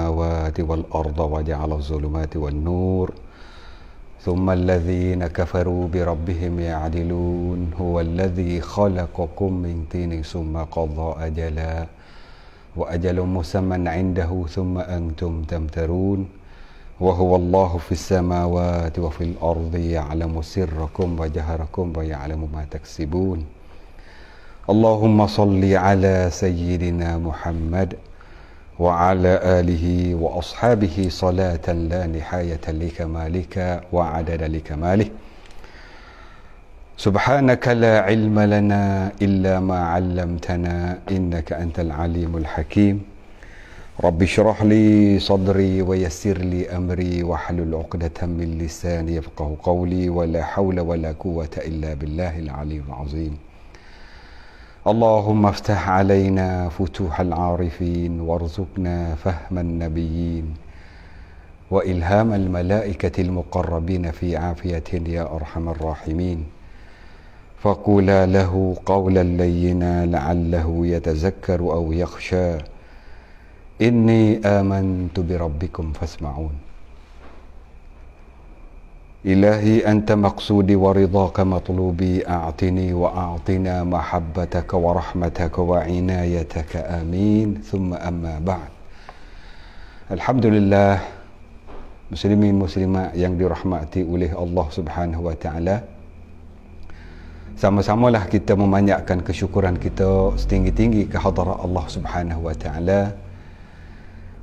السماوات والأرض وجعل الظلمات والنور ثم الذين كفروا بربهم يعدلون هو الذي خلقكم من تين ثم قضى أجلا وأجل مسمى عنده ثم أنتم تمترون وهو الله في السماوات وفي الأرض يعلم سركم وجهركم ويعلم ما تكسبون اللهم صل على سيدنا محمد وعلى آله وأصحابه صلاة لا نهاية لكمالك وعدد لكماله سبحانك لا علم لنا إلا ما علمتنا إنك أنت العليم الحكيم رب اشرح لي صدري ويسر لي أمري واحلل عقدة من لساني يفقه قولي ولا حول ولا قوة إلا بالله العلي العظيم اللهم افتح علينا فتوح العارفين وارزقنا فهم النبيين والهام الملائكه المقربين في عافيه يا ارحم الراحمين فقولا له قولا لينا لعله يتذكر او يخشى اني امنت بربكم فاسمعون إلهي أنت مقصودي ورضاك مطلوبي أعطني وأعطنا محبتك ورحمتك وعنايتك آمين ثم أما بعد الحمد لله مسلمين مسلمات yang dirahmati oleh Allah Subhanahu wa taala sama-samalah kita memanjatkan kesyukuran kita setinggi-tinggi ke hadirat Allah Subhanahu wa taala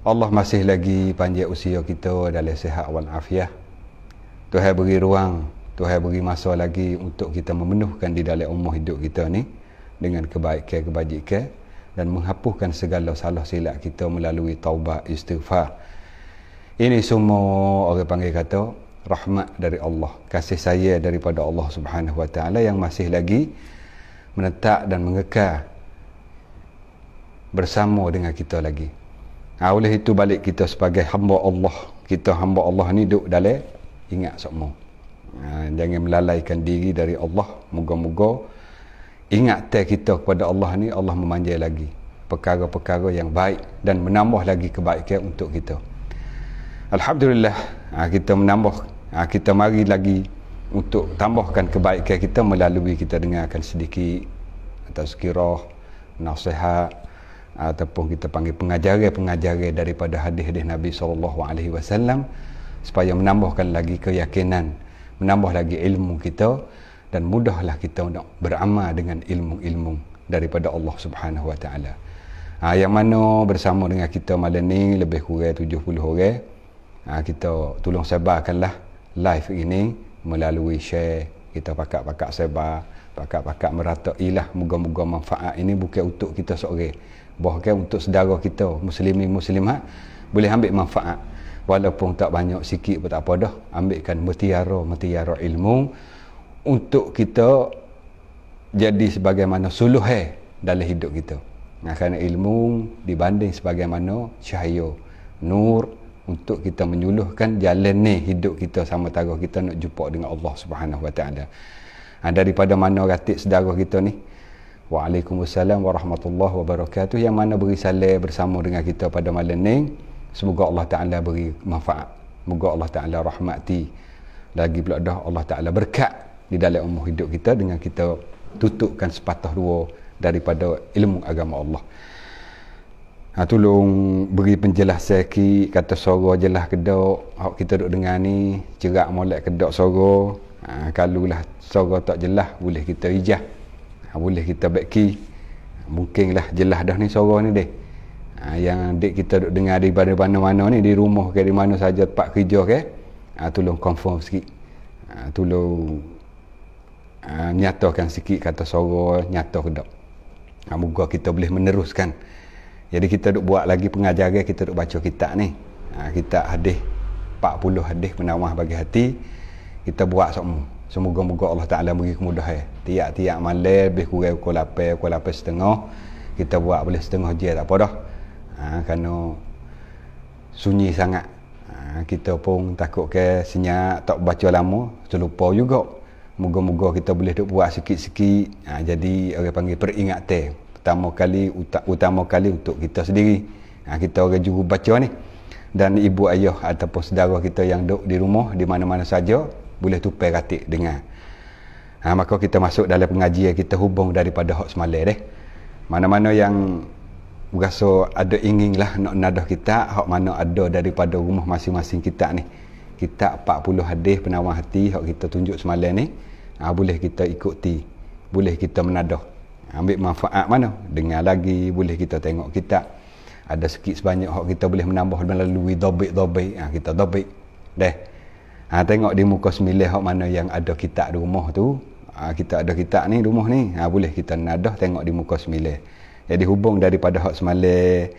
Allah masih lagi panjang usia kita dalam sihat wal afiat Tuhan beri ruang, Tuhan beri masa lagi untuk kita memenuhkan di dalam umur hidup kita ni dengan kebaikan kebajikan dan menghapuskan segala salah silap kita melalui taubat istighfar. Ini semua orang panggil kata rahmat dari Allah, kasih saya daripada Allah Subhanahu Wa Taala yang masih lagi menetap dan mengekal bersama dengan kita lagi. Nah, oleh itu balik kita sebagai hamba Allah, kita hamba Allah ni duduk dalam ingat sokmo ha, jangan melalaikan diri dari Allah moga-moga ingat teh kita kepada Allah ni Allah memanjai lagi perkara-perkara yang baik dan menambah lagi kebaikan untuk kita Alhamdulillah ha, kita menambah ha, kita mari lagi untuk tambahkan kebaikan kita melalui kita dengarkan sedikit atau sekirah nasihat ataupun kita panggil pengajaran-pengajaran daripada hadis-hadis Nabi sallallahu alaihi wasallam supaya menambahkan lagi keyakinan menambah lagi ilmu kita dan mudahlah kita untuk beramal dengan ilmu-ilmu daripada Allah Subhanahu Wa Taala. Ha, yang mana bersama dengan kita malam ni lebih kurang 70 orang. Ha, kita tolong sebarkanlah live ini melalui share kita pakak-pakak sebar, pakak-pakak meratailah moga-moga manfaat ini bukan untuk kita seorang. Bahkan untuk saudara kita muslimin muslimat boleh ambil manfaat walaupun tak banyak sikit pun tak apa dah ambilkan mutiara mutiara ilmu untuk kita jadi sebagaimana suluh eh dalam hidup kita nah, kerana ilmu dibanding sebagaimana cahaya nur untuk kita menyuluhkan jalan ni hidup kita sama tara kita nak jumpa dengan Allah Subhanahu Wa Taala. Ha, daripada mana ratik sedara kita ni? Waalaikumsalam warahmatullahi wabarakatuh yang mana beri salam bersama dengan kita pada malam ni. Semoga Allah Ta'ala beri manfaat. Semoga Allah Ta'ala rahmati. Lagi pula dah Allah Ta'ala berkat di dalam umur hidup kita dengan kita tutupkan sepatah dua daripada ilmu agama Allah. Ha, tolong beri penjelasan ki kata soro jelah kedok hak kita duk dengar ni cerak molek kedok soro ha, kalau lah soro tak jelah boleh kita ijah ha, boleh kita baik mungkin lah jelah dah ni soro ni deh ha, yang adik kita duk dengar di mana-mana ni di rumah ke di mana saja tempat kerja ke ha, tolong confirm sikit ha, tolong ha, nyatakan sikit kata soro nyata ke tak ha, moga kita boleh meneruskan jadi kita duk buat lagi pengajaran kita duk baca kitab ni ha, kitab hadis 40 hadis menawah bagi hati kita buat semua Semoga-moga Allah Ta'ala beri kemudahan Tiap-tiap malam Lebih kurang pukul 8 Pukul 8 setengah Kita buat boleh setengah je Tak apa dah ha, kerana sunyi sangat ha, kita pun takut ke senyap tak baca lama terlupa juga moga-moga kita boleh duk buat sikit-sikit ha, jadi orang panggil peringat teh pertama kali utama kali untuk kita sendiri ha, kita orang juru baca ni dan ibu ayah ataupun saudara kita yang duduk di rumah di mana-mana saja boleh tupai ratik dengar ha, maka kita masuk dalam pengajian kita hubung daripada hak semalai deh mana-mana yang berasa ada ingin lah nak nadah kita hak mana ada daripada rumah masing-masing kita ni kita 40 hadis penawar hati hak kita tunjuk semalam ni ha, boleh kita ikuti boleh kita menadah ambil manfaat mana dengar lagi boleh kita tengok kita ada sikit sebanyak hak kita boleh menambah melalui dobek-dobek ha, kita dobek deh ha, tengok di muka semilih hak mana yang ada kita di rumah tu ha, kita ada kita ni rumah ni ha, boleh kita nadah tengok di muka semilih jadi hubung daripada hak semalam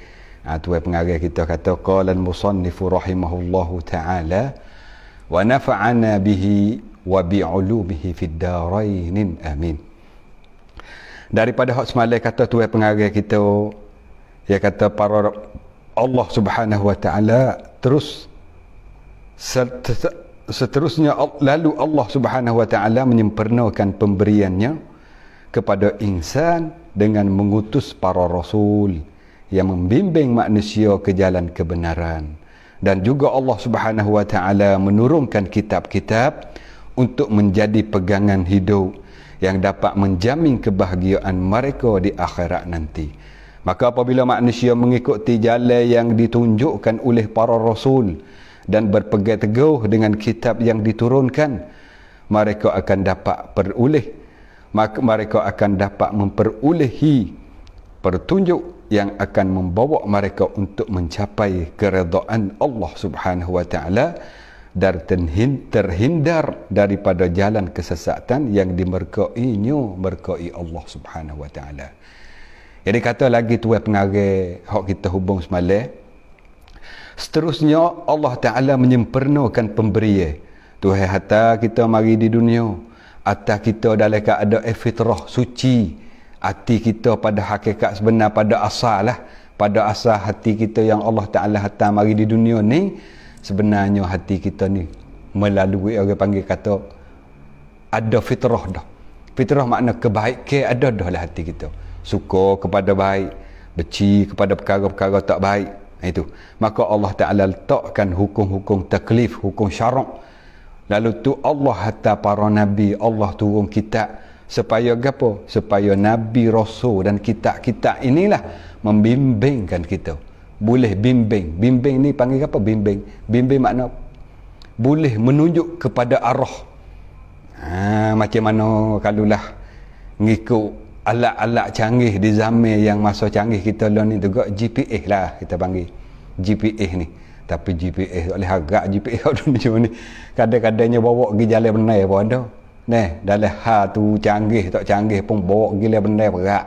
ah, ha, tuai pengarah kita kata qalan musannifu rahimahullahu taala wa nafa'ana bihi wa bi'ulumihi fid darain amin. Daripada hak semalam kata tuai pengarah kita ya kata para Allah Subhanahu wa taala terus seterusnya lalu Allah Subhanahu wa taala menyempurnakan pemberiannya kepada insan dengan mengutus para rasul yang membimbing manusia ke jalan kebenaran dan juga Allah Subhanahu wa taala menurunkan kitab-kitab untuk menjadi pegangan hidup yang dapat menjamin kebahagiaan mereka di akhirat nanti. Maka apabila manusia mengikuti jalan yang ditunjukkan oleh para rasul dan berpegang teguh dengan kitab yang diturunkan, mereka akan dapat beroleh maka mereka akan dapat memperolehi pertunjuk yang akan membawa mereka untuk mencapai keredaan Allah Subhanahu wa taala dan terhindar daripada jalan kesesatan yang dimerkainya merkai Allah Subhanahu wa taala. Jadi kata lagi tuan eh, pengarah hak kita hubung semalam seterusnya Allah taala menyempurnakan pemberian Tuhan hatta kita mari di dunia atas kita dalam keadaan fitrah suci hati kita pada hakikat sebenar pada asal lah pada asal hati kita yang Allah Ta'ala hantar mari di dunia ni sebenarnya hati kita ni melalui orang panggil kata ada fitrah dah fitrah makna kebaik ke ada dah lah hati kita suka kepada baik benci kepada perkara-perkara tak baik itu maka Allah Ta'ala letakkan hukum-hukum taklif hukum syarak Lalu tu Allah hatta para nabi Allah turun kitab supaya gapo? Supaya nabi rasul dan kitab-kitab inilah membimbingkan kita. Boleh bimbing. Bimbing ni panggil apa? Bimbing. Bimbing makna boleh menunjuk kepada arah. Ha, macam mana kalau lah ngikut alat-alat canggih di zaman yang masa canggih kita lah ni juga GPS lah kita panggil. GPS ni tapi GPS oleh harga GPS tu macam ni kadang-kadangnya bawa pergi jalan benar pun ada Nah, dalam hal tu canggih tak canggih pun bawa gila benar berat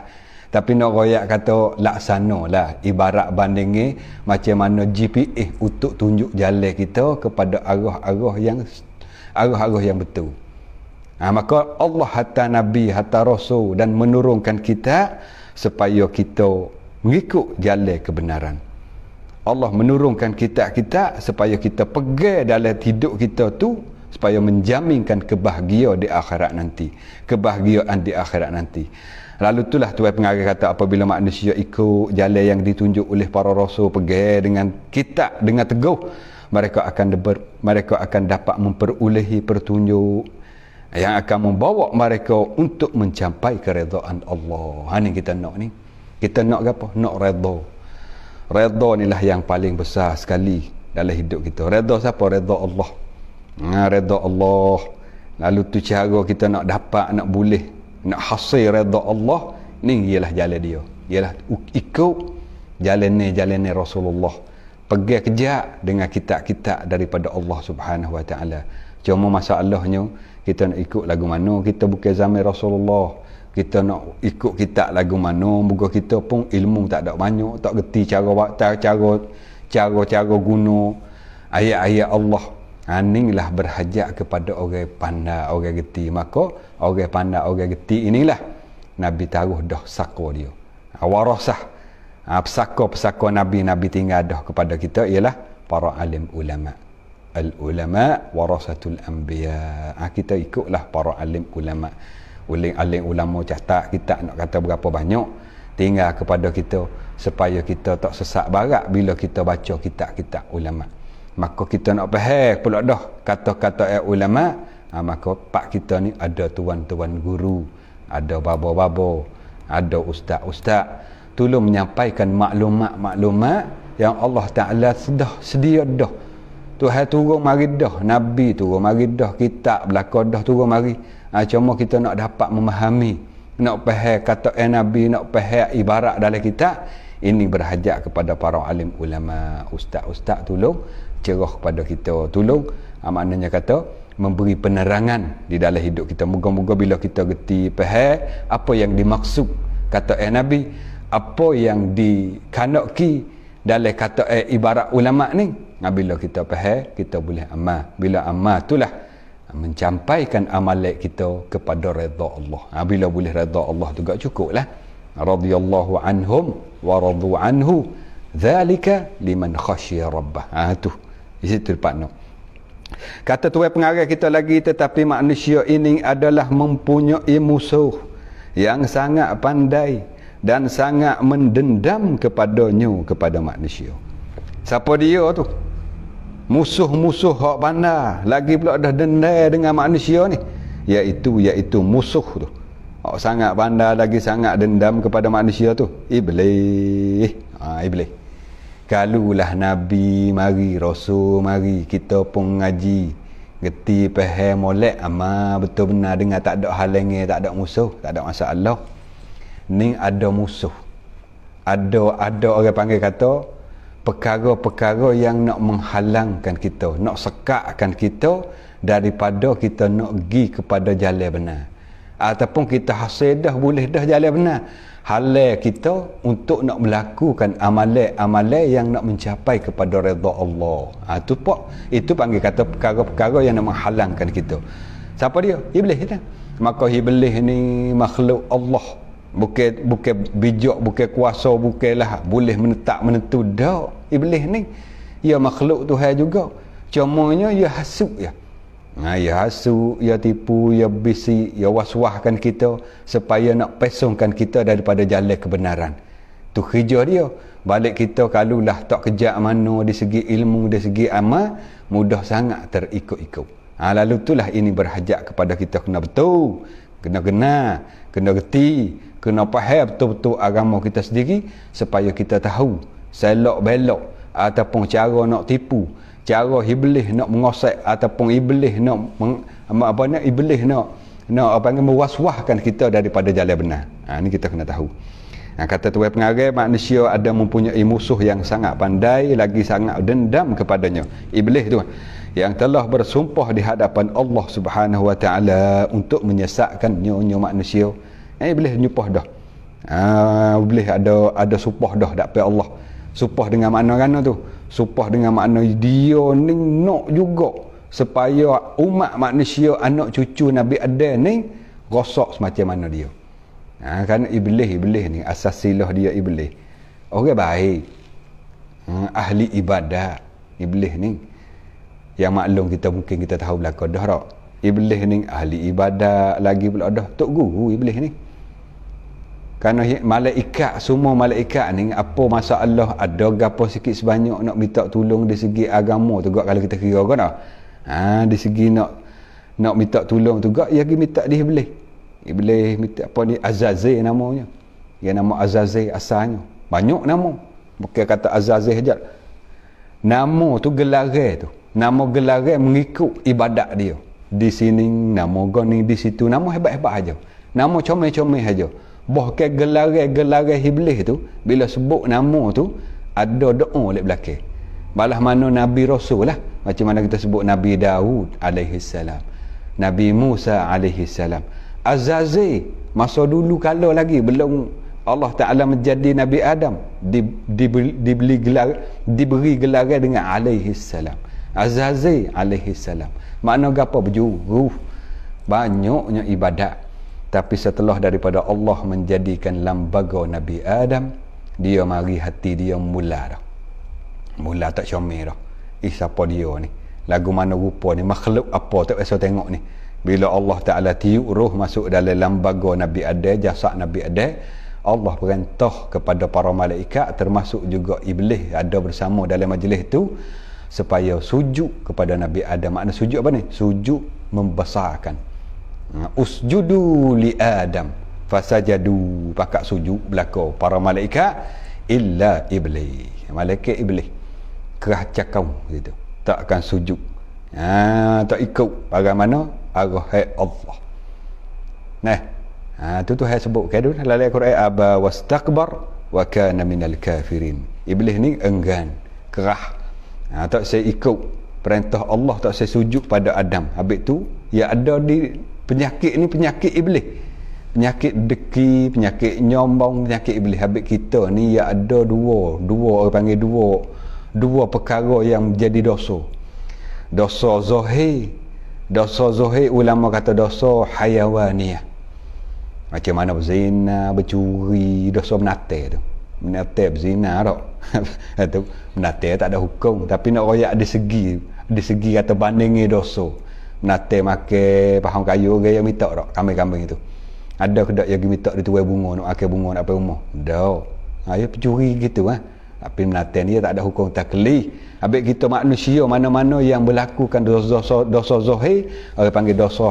tapi nak royak kata laksana lah ibarat bandingnya macam mana GPS untuk tunjuk jalan kita kepada arah-arah yang arah-arah yang betul ha, maka Allah hatta Nabi hatta Rasul dan menurunkan kita supaya kita mengikut jalan kebenaran Allah menurunkan kitab-kitab supaya kita pegang dalam hidup kita tu supaya menjaminkan kebahagiaan di akhirat nanti. Kebahagiaan di akhirat nanti. Lalu itulah tuan pengarah kata apabila manusia ikut jalan yang ditunjuk oleh para rasul pegang dengan kitab dengan teguh mereka akan ber, mereka akan dapat memperolehi pertunjuk yang akan membawa mereka untuk mencapai keredaan Allah. Ha kita nak ni. Kita nak apa? Nak redha. Redha ni lah yang paling besar sekali dalam hidup kita. Redha siapa? Redha Allah. Ha, redha Allah. Lalu tu cara kita nak dapat, nak boleh, nak hasil redha Allah. Ni ialah jalan dia. Ialah ikut jalan ni, jalan ni Rasulullah. Pergi kejap dengan kitab-kitab daripada Allah Subhanahu Wa Taala. Cuma masalahnya, kita nak ikut lagu mana? Kita bukan zaman Rasulullah. Rasulullah kita nak ikut kitab lagu mana buku kita pun ilmu tak ada banyak tak geti cara cara cara cara guna ayat-ayat Allah aninglah ha, berhajat kepada orang pandai orang geti maka orang pandai orang geti inilah nabi taruh dah sako dia ha, warasah ha, pesako-pesako nabi-nabi tinggal dah kepada kita ialah para alim ulama al ulama warasatul anbiya kita ikutlah para alim ulama' aling-aling ulama catat kita nak kata berapa banyak tinggal kepada kita supaya kita tak sesak barat bila kita baca kitab-kitab ulama maka kita nak faham pula dah kata-kata eh, ulama ha, maka pak kita ni ada tuan-tuan guru ada babo-babo ada ustaz-ustaz tolong menyampaikan maklumat-maklumat yang Allah Ta'ala sedah sedia dah Tuhan turun mari dah Nabi turun mari dah kitab belakang dah turun mari ha, cuma kita nak dapat memahami nak pahal kata eh, Nabi nak pahal ibarat dalam kita ini berhajat kepada para alim ulama ustaz-ustaz tolong cerah kepada kita tolong ha, maknanya kata memberi penerangan di dalam hidup kita moga-moga bila kita geti pahal apa yang dimaksud kata eh, Nabi apa yang dikanakki dalam kata eh, ibarat ulama ni ha, bila kita pahal kita boleh amal bila amal itulah mencampaikan amalat kita kepada redha Allah. Ha, bila boleh redha Allah tu tak cukuplah. Radiyallahu anhum wa radu anhu. Zalika liman khasyia rabbah. Ha tu. Di situ dapat no. Kata tuai pengarah kita lagi tetapi manusia ini adalah mempunyai musuh yang sangat pandai dan sangat mendendam kepadanya kepada manusia. Siapa dia tu? musuh-musuh hak bandar lagi pula dah dendai dengan manusia ni iaitu iaitu musuh tu hak sangat bandar lagi sangat dendam kepada manusia tu iblis ha, iblis kalulah nabi mari rasul mari kita pun ngaji geti pehe molek ama betul benar dengar tak ada halenge tak ada musuh tak ada masalah ni ada musuh ada ada orang panggil kata perkara-perkara yang nak menghalangkan kita, nak sekatkan kita daripada kita nak pergi kepada jalan benar. Ataupun kita hasil dah boleh dah jalan benar. Halal kita untuk nak melakukan amalan-amalan yang nak mencapai kepada redha Allah. Ha, itu pak, itu panggil kata perkara-perkara yang nak menghalangkan kita. Siapa dia? Iblis kita. Ya? Maka iblis ni makhluk Allah bukan bukan bijak bukan kuasa bukanlah boleh menetak menentu dak iblis ni ya makhluk Tuhan juga cumanya ya hasut ya Nah, ha, ya hasu, ya tipu, ya bisi, ya waswahkan kita supaya nak pesongkan kita daripada jalan kebenaran. Tu kerja dia. Balik kita kalau lah tak kejap mana di segi ilmu, di segi amal, mudah sangat terikut-ikut. Ha, lalu itulah ini berhajat kepada kita kena betul, kena kenal, kena geti, kena faham betul-betul agama kita sendiri supaya kita tahu selok belok ataupun cara nak tipu cara iblis nak mengosak ataupun iblis nak meng, apa nak iblis nak nak apa panggil mewaswahkan kita daripada jalan benar ha, ini kita kena tahu Nah, ha, kata tuan pengarai manusia ada mempunyai musuh yang sangat pandai lagi sangat dendam kepadanya iblis tu yang telah bersumpah di hadapan Allah Subhanahu untuk menyesatkan nyonya manusia eh boleh nyupah dah ha, boleh ada ada supah dah dapat Allah supah dengan makna gana tu supah dengan makna dia ni nak juga supaya umat manusia anak cucu Nabi Adam ni rosak semacam mana dia ha, kan iblis iblis ni asas silah dia iblis orang baik ha, ahli ibadah iblis ni yang maklum kita mungkin kita tahu belakang dah tak iblis ni ahli ibadah lagi pula dah tok guru iblis ni kerana malaikat semua malaikat ni apa masalah ada gapo sikit sebanyak nak minta tolong di segi agama tu Gak kalau kita kira kan ha di segi nak nak minta tolong tu gak ya minta di iblis iblis minta apa ni azazil namanya yang nama azazil asalnya banyak nama bukan kata azazil saja nama tu gelare tu nama gelare mengikut ibadat dia di sini nama goni di situ nama hebat-hebat aja nama comel-comel aja -comel bahkan gelaran-gelaran iblis tu bila sebut nama tu ada doa oleh belakang balah mana Nabi Rasul lah macam mana kita sebut Nabi Dawud alaihi salam Nabi Musa alaihi salam Azazi masa dulu kalau lagi belum Allah Ta'ala menjadi Nabi Adam di, di, dibeli gelar, diberi gelaran dengan alaihi salam Azazi alaihi salam makna apa berjuruh banyaknya ibadat tapi setelah daripada Allah menjadikan lambaga Nabi Adam, dia mari hati dia mula dah. Mula tak syomir dah. Eh, siapa dia ni? Lagu mana rupa ni? Makhluk apa? Tak biasa tengok ni. Bila Allah Ta'ala tiuk roh masuk dalam lambaga Nabi Adam, jasad Nabi Adam, Allah perintah kepada para malaikat termasuk juga iblis ada bersama dalam majlis itu supaya sujud kepada Nabi Adam. Makna sujud apa ni? Sujud membesarkan, Ha, usjudu li adam fasajadu pakak sujud belako para malaikat illa iblis malaikat iblis kerah kau gitu tak akan sujud ha, tak ikut bagaimana arah Allah nah ha, tu tu saya sebut kadun lalai Quran aba wastakbar wa kana minal kafirin iblis ni enggan kerah ha, tak saya ikut perintah Allah tak saya sujud pada Adam habis tu ya ada di penyakit ni penyakit iblis penyakit deki penyakit nyombong penyakit iblis habis kita ni ya ada dua dua orang panggil dua dua perkara yang jadi dosa dosa zohi dosa zohi ulama kata dosa hayawaniyah macam mana berzina bercuri dosa menate tu menate berzina tak menate tak ada hukum tapi nak royak di segi di segi kata bandingi dosa nate make pahang kayu ke okay, yang minta dak kambing-kambing itu ada kedak yang minta di tuai bunga nak akan bunga nak apa rumah dak ha ya pencuri gitu ah tapi nate ni tak ada hukum takli abek kita manusia mana-mana yang melakukan dosa-dosa dosa zahir orang panggil dosa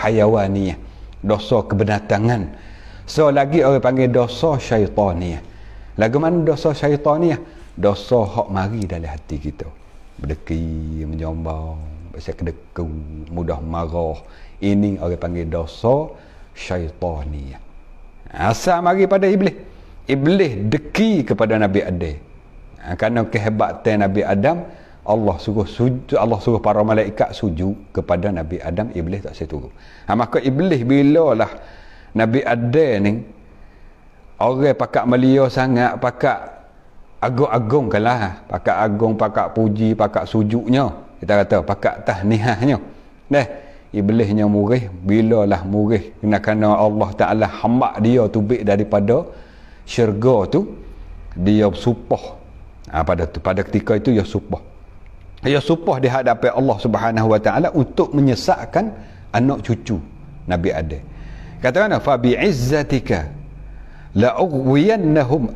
hayawani ya. dosa kebenatangan so lagi orang panggil dosa syaitaniah ya. lagu mana dosa syaitaniah ya? dosa hak mari dalam hati kita berdeki menyombong pasal kedekung mudah marah ini orang panggil dosa syaitani ha, asal mari pada iblis iblis deki kepada nabi adam ha, kerana kehebatan nabi adam Allah suruh sujud Allah suruh para malaikat sujud kepada Nabi Adam iblis tak saya setuju. Ha maka iblis lah Nabi Adam ni orang pakak melio sangat pakak agung-agung kalah pakak agung pakak puji pakak sujudnya kita kata pakat tah nihahnya deh iblisnya murih bilalah murih kena kena Allah Taala hamba dia tu baik daripada syurga tu dia supah ha, pada tu pada ketika itu dia supah dia supah di hadapan Allah Subhanahu Wa Taala untuk menyesakkan anak cucu Nabi Adam kata mana fa bi izzatika la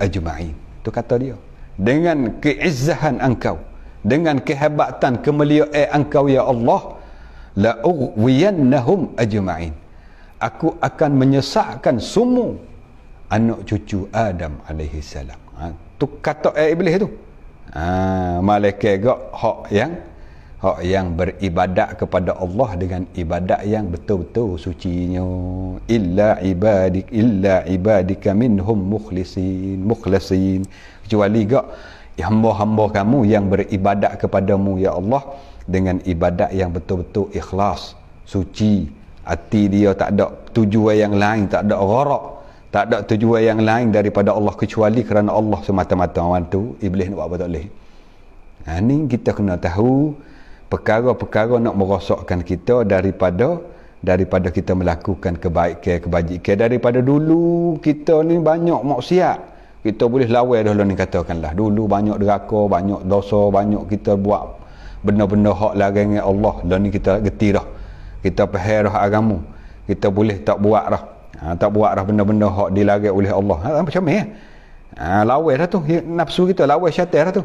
ajma'in tu kata dia dengan keizzahan engkau dengan kehebatan kemuliaan eh, engkau ya Allah la ughwiyannahum ajma'in aku akan menyesakkan semua anak cucu Adam alaihi salam ha, tu kata eh, iblis tu ha, malaikat gak hak yang hak yang beribadat kepada Allah dengan ibadat yang betul-betul sucinya illa ibadik illa ibadika minhum mukhlisin mukhlasin kecuali gak hamba-hamba kamu yang beribadat kepadamu ya Allah dengan ibadat yang betul-betul ikhlas suci hati dia tak ada tujuan yang lain tak ada gharak tak ada tujuan yang lain daripada Allah kecuali kerana Allah semata-mata orang tu iblis nak buat apa tak boleh nah, ha, ni kita kena tahu perkara-perkara nak merosakkan kita daripada daripada kita melakukan kebaikan kebajikan daripada dulu kita ni banyak maksiat kita boleh lawan dahulu lah ni katakanlah dulu banyak deraka banyak dosa banyak kita buat benda-benda hak lagi dengan Allah Dan ni kita getih dah kita pahal dah agama kita boleh tak buat dah ha, tak buat dah benda-benda hak dilagai oleh Allah ha, macam ni ya? ha, lawan dah tu ya, nafsu kita lawan syaitan dah tu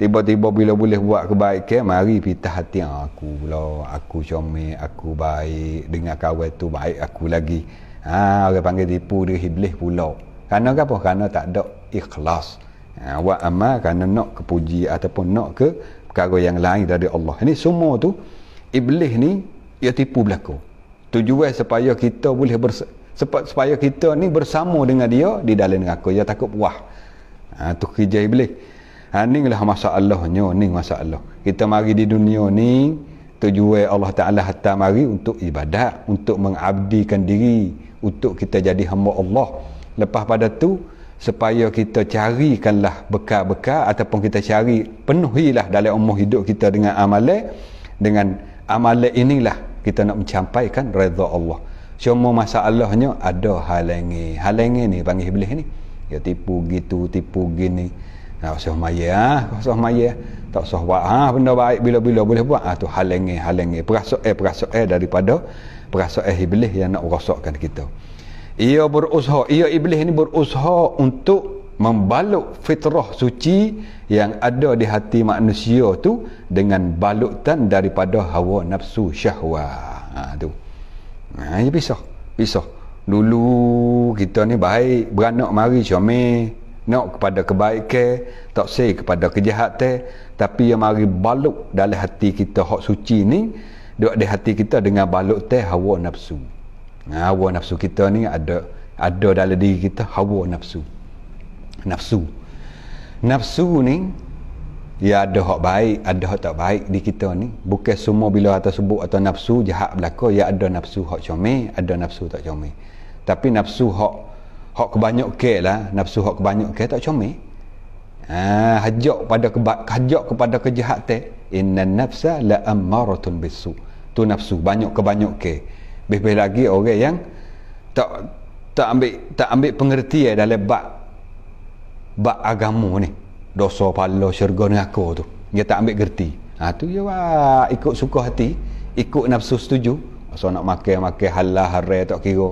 tiba-tiba bila boleh buat kebaikan mari pita hati ha, aku pula aku comel aku baik dengan kawan tu baik aku lagi ha, orang panggil tipu dia iblis pula kerana apa? Kerana tak ada ikhlas. Ha, buat amal kerana nak kepuji ataupun nak ke perkara yang lain dari Allah. Ini semua tu iblis ni ia tipu berlaku. Tujuan supaya kita boleh bersa- supaya kita ni bersama dengan dia di dalam neraka. Dia takut puas. Ha, tu kerja iblis. Ha, ni lah masalahnya. Ni masalah. Kita mari di dunia ni tujuan Allah Ta'ala hatta mari untuk ibadat. Untuk mengabdikan diri. Untuk kita jadi hamba Allah. Lepas pada tu supaya kita carikanlah bekal-bekal ataupun kita cari penuhilah dalam umur hidup kita dengan amalan dengan amalan inilah kita nak mencapaikan redha Allah. Cuma masalahnya ada halangi. Halangi ni panggil iblis ni. Ya tipu gitu, tipu gini. Nah, ha, usah maya, ha? Ah, usah maya. Tak usah buat ah ha, benda baik bila-bila boleh buat. Ah ha, tu halangi, halangi. Perasaan eh perasaan eh daripada perasaan eh iblis yang nak rosakkan kita ia berusaha ia iblis ini berusaha untuk membaluk fitrah suci yang ada di hati manusia tu dengan balutan daripada hawa nafsu syahwat ha tu ha ya pisah pisah dulu kita ni baik beranak mari suami nak kepada kebaikan tak say kepada kejahatan tapi yang mari baluk dalam hati kita hak suci ni duduk di hati kita dengan baluk teh hawa nafsu Ha, hawa nafsu kita ni ada ada dalam diri kita hawa nafsu nafsu nafsu ni ya ada hak baik ada hak tak baik di kita ni bukan semua bila atas sebut atau nafsu jahat belaka ya ada nafsu hak comel ada nafsu tak comel tapi nafsu hak hak kebanyak ke lah nafsu hak kebanyak ke tak comel ha, hajak pada keba, hajak kepada kejahatan inna nafsa la ammaratun bisu tu nafsu banyak kebanyak ke banyak ke lebih-lebih lagi orang yang tak tak ambil tak ambil pengertian eh, dalam bab bab agama ni dosa pala syurga ni aku tu dia tak ambil gerti ha tu je wah ikut suka hati ikut nafsu setuju so nak makan makan halal haram tak kira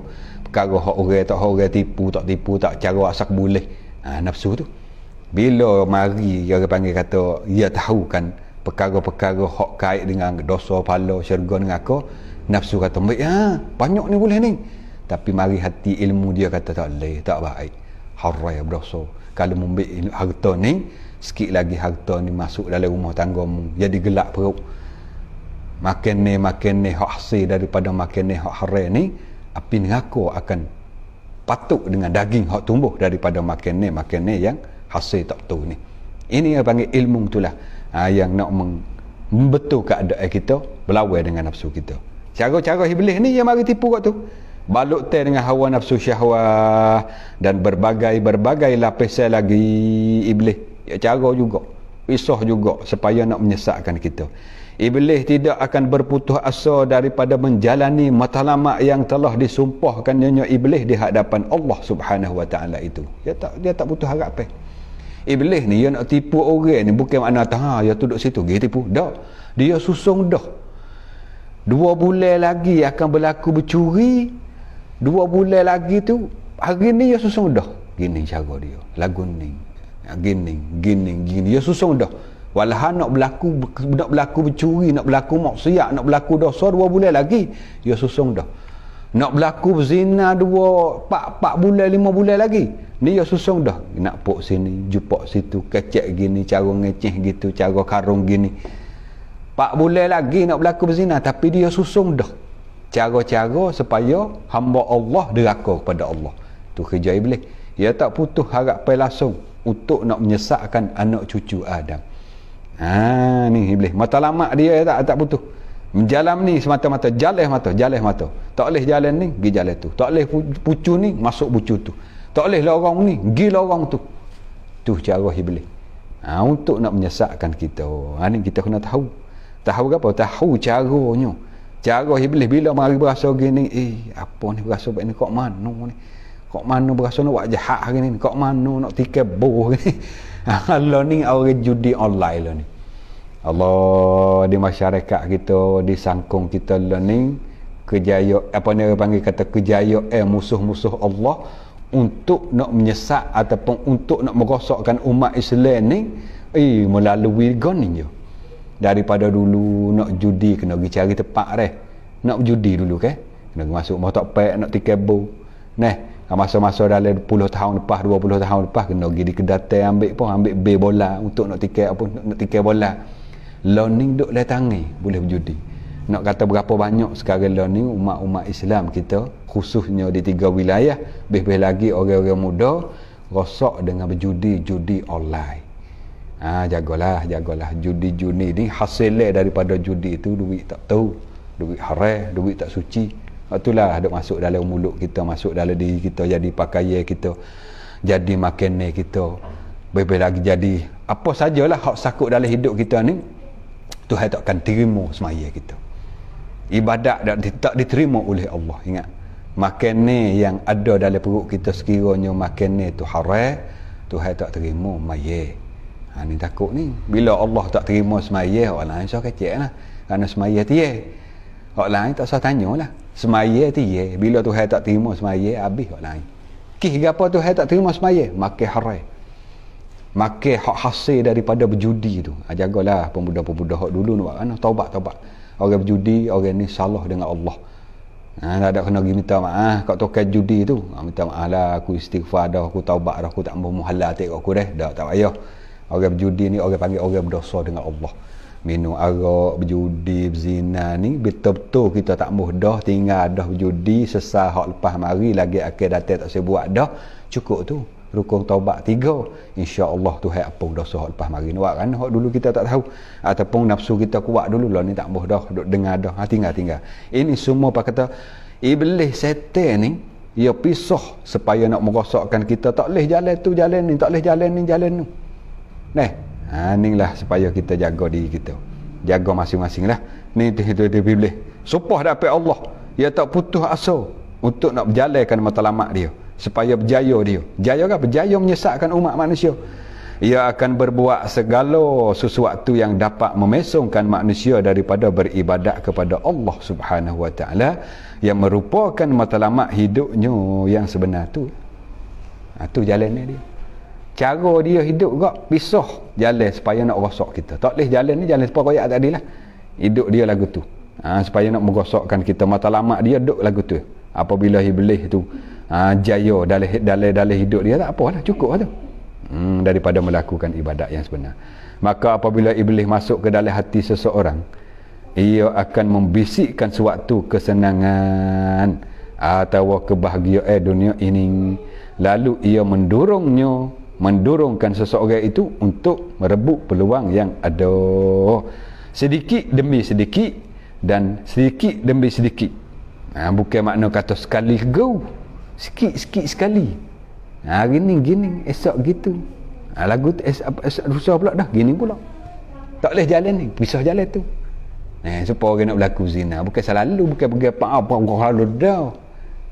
perkara hak orang tak orang tipu tak tipu tak cara asak boleh ha, nafsu tu bila mari dia orang panggil kata dia tahu kan perkara-perkara hak kait dengan dosa pala syurga dengan aku nafsu kata baik ha banyak ni boleh ni tapi mari hati ilmu dia kata tak boleh tak baik harai ya berdosa kalau membik harta ni sikit lagi harta ni masuk dalam rumah tangga mu jadi gelak perut makan ni makan ni hak hasil daripada makan ni hak harai ni api neraka akan patuk dengan daging hak tumbuh daripada makan ni makan ni yang hasil tak tahu ni ini yang panggil ilmu itulah ha, yang nak membetul keadaan kita berlawan dengan nafsu kita Cara-cara iblis ni yang mari tipu kat tu. Balut teh dengan hawa nafsu syahwah dan berbagai-berbagai lapisan lagi iblis. Ya cara juga. Pisah juga supaya nak menyesatkan kita. Iblis tidak akan berputus asa daripada menjalani matlamat yang telah disumpahkan nyonya iblis di hadapan Allah Subhanahu Wa Taala itu. Dia tak dia tak putus harap eh. Iblis ni yang nak tipu orang ni bukan makna tahan ha, ya duduk situ dia tipu. Dak. Dia susung dah. Dua bulan lagi akan berlaku bercuri. Dua bulan lagi tu hari ni ya susung dah. Gini cara dia. Lagu ni. Ha, gini, gini, gini. Ya susung dah. Walhal nak berlaku nak berlaku bercuri, nak berlaku maksiat, nak berlaku dosa dua bulan lagi, ya susung dah. Nak berlaku zina dua, empat, empat bulan, lima bulan lagi. Ni ya susung dah. Nak pok sini, jupok situ, kecek gini, cara ngeceh gitu, cara karung gini. Pak boleh lagi nak berlaku berzina tapi dia susung dah cara-cara supaya hamba Allah deraka kepada Allah tu kerja iblis dia tak putus harapan langsung untuk nak menyesatkan anak cucu Adam ha ni iblis mata lama dia tak tak putus menjalam ni semata-mata jaleh mata jaleh mata tak boleh jalan ni pergi jalan tu tak boleh pucu ni masuk pucu tu tak boleh lorong ni pergi lorong tu tu cara iblis ha, untuk nak menyesatkan kita ha, ni kita kena tahu Tahu apa? Tahu caranya. Cara iblis bila mari berasa gini, eh apa ni berasa buat ni kok mana ni? Kok mana berasa nak buat jahat hari ni? Kok mana nak tikai boh ni? Allah ni orang judi online lah ni. Allah di masyarakat kita, di sangkung kita lah ni kejaya apa ni orang panggil kata kejaya eh musuh-musuh Allah untuk nak menyesat ataupun untuk nak merosakkan umat Islam ni eh melalui gun daripada dulu nak judi kena pergi cari tempat deh nak judi dulu ke kena masuk motor pek nak tikebo neh masa-masa dalam puluh tahun lepas puluh tahun lepas kena pergi di kedai ambil pun ambil be bola untuk nak tiket apa nak, nak tiket bola learning duk le tangi boleh berjudi nak kata berapa banyak sekarang learning umat-umat Islam kita khususnya di tiga wilayah lebih-lebih lagi orang-orang muda rosak dengan berjudi judi online Ha, jagalah, jagalah. Judi-judi ni hasilnya daripada judi tu duit tak tahu. Duit haram, duit tak suci. Ha, itulah ada masuk dalam mulut kita, masuk dalam diri kita, jadi pakaian kita, jadi makanan kita. Bebe lagi jadi apa sajalah hak sakut dalam hidup kita ni Tuhan tak akan terima semaya kita. Ibadat tak, tak diterima oleh Allah, ingat. Makanan yang ada dalam perut kita sekiranya makanan tu haram, Tuhan tak terima mayat. Ha ni takut ni. Bila Allah tak terima semaya orang lain so kecil lah. Kerana semaya tiye. Orang lain tak usah tanya lah. Semaya tiye. Bila Tuhan tak terima semaya habis orang lain. Kih apa Tuhan tak terima semaya? Makai harai. Makai hak hasil daripada berjudi tu. Ha, jagalah pemuda-pemuda hak dulu nak kan. Taubat, taubat. Orang berjudi, orang ni salah dengan Allah. Ha, tak ada kena pergi minta maaf kat tokan judi tu. Ha, minta maaf lah. Aku istighfar dah. Aku taubat dah. Aku tak mahu muhalla tak aku dah. Dah tak payah. Orang berjudi ni orang panggil orang berdosa dengan Allah. Minum arak, berjudi, berzina ni betul-betul kita tak mudah tinggal dah berjudi sesah hak lepas mari lagi akhir datang tak sebuat buat dah. Cukup tu. Rukun taubat tiga. InsyaAllah tu hak apa dosa hak lepas mari. Nak kan hak dulu kita tak tahu. Ataupun nafsu kita kuat dulu lah ni tak mudah dah. Dengar dah. Ha, tinggal, tinggal. Ini semua pak kata iblis setan ni ia pisah supaya nak merosakkan kita tak boleh jalan tu jalan ni tak boleh jalan ni jalan tu Nah, ha, ni lah supaya kita jaga diri kita. Jaga masing-masing lah. Ni tu tu tu boleh. Supah dapat Allah. Dia tak putus asa untuk nak berjalankan matlamat dia. Supaya berjaya dia. Jaya kan? Berjaya menyesatkan umat manusia. Ia akan berbuat segala sesuatu yang dapat memesongkan manusia daripada beribadat kepada Allah Subhanahu Wa Taala yang merupakan matlamat hidupnya yang sebenar tu. Ha, tu jalannya dia cara dia hidup juga pisah jalan supaya nak rosak kita tak boleh jalan ni jalan sepah koyak tadi lah hidup dia lagu tu ha, supaya nak merosakkan kita mata lama dia duduk lagu tu apabila iblis tu ha, jaya dalam dalam hidup dia tak apalah cukup lah tu hmm, daripada melakukan ibadat yang sebenar maka apabila iblis masuk ke dalam hati seseorang ia akan membisikkan suatu kesenangan atau kebahagiaan dunia ini lalu ia mendorongnya mendorongkan seseorang itu untuk merebut peluang yang ada sedikit demi sedikit dan sedikit demi sedikit ha, bukan makna kata sekali go sikit-sikit sekali ha, gini gini esok gitu ha, lagu esok rusak pula dah gini pula tak boleh jalan ni pisah jalan tu eh, supaya orang nak berlaku zina bukan selalu bukan pergi apa-apa kau halu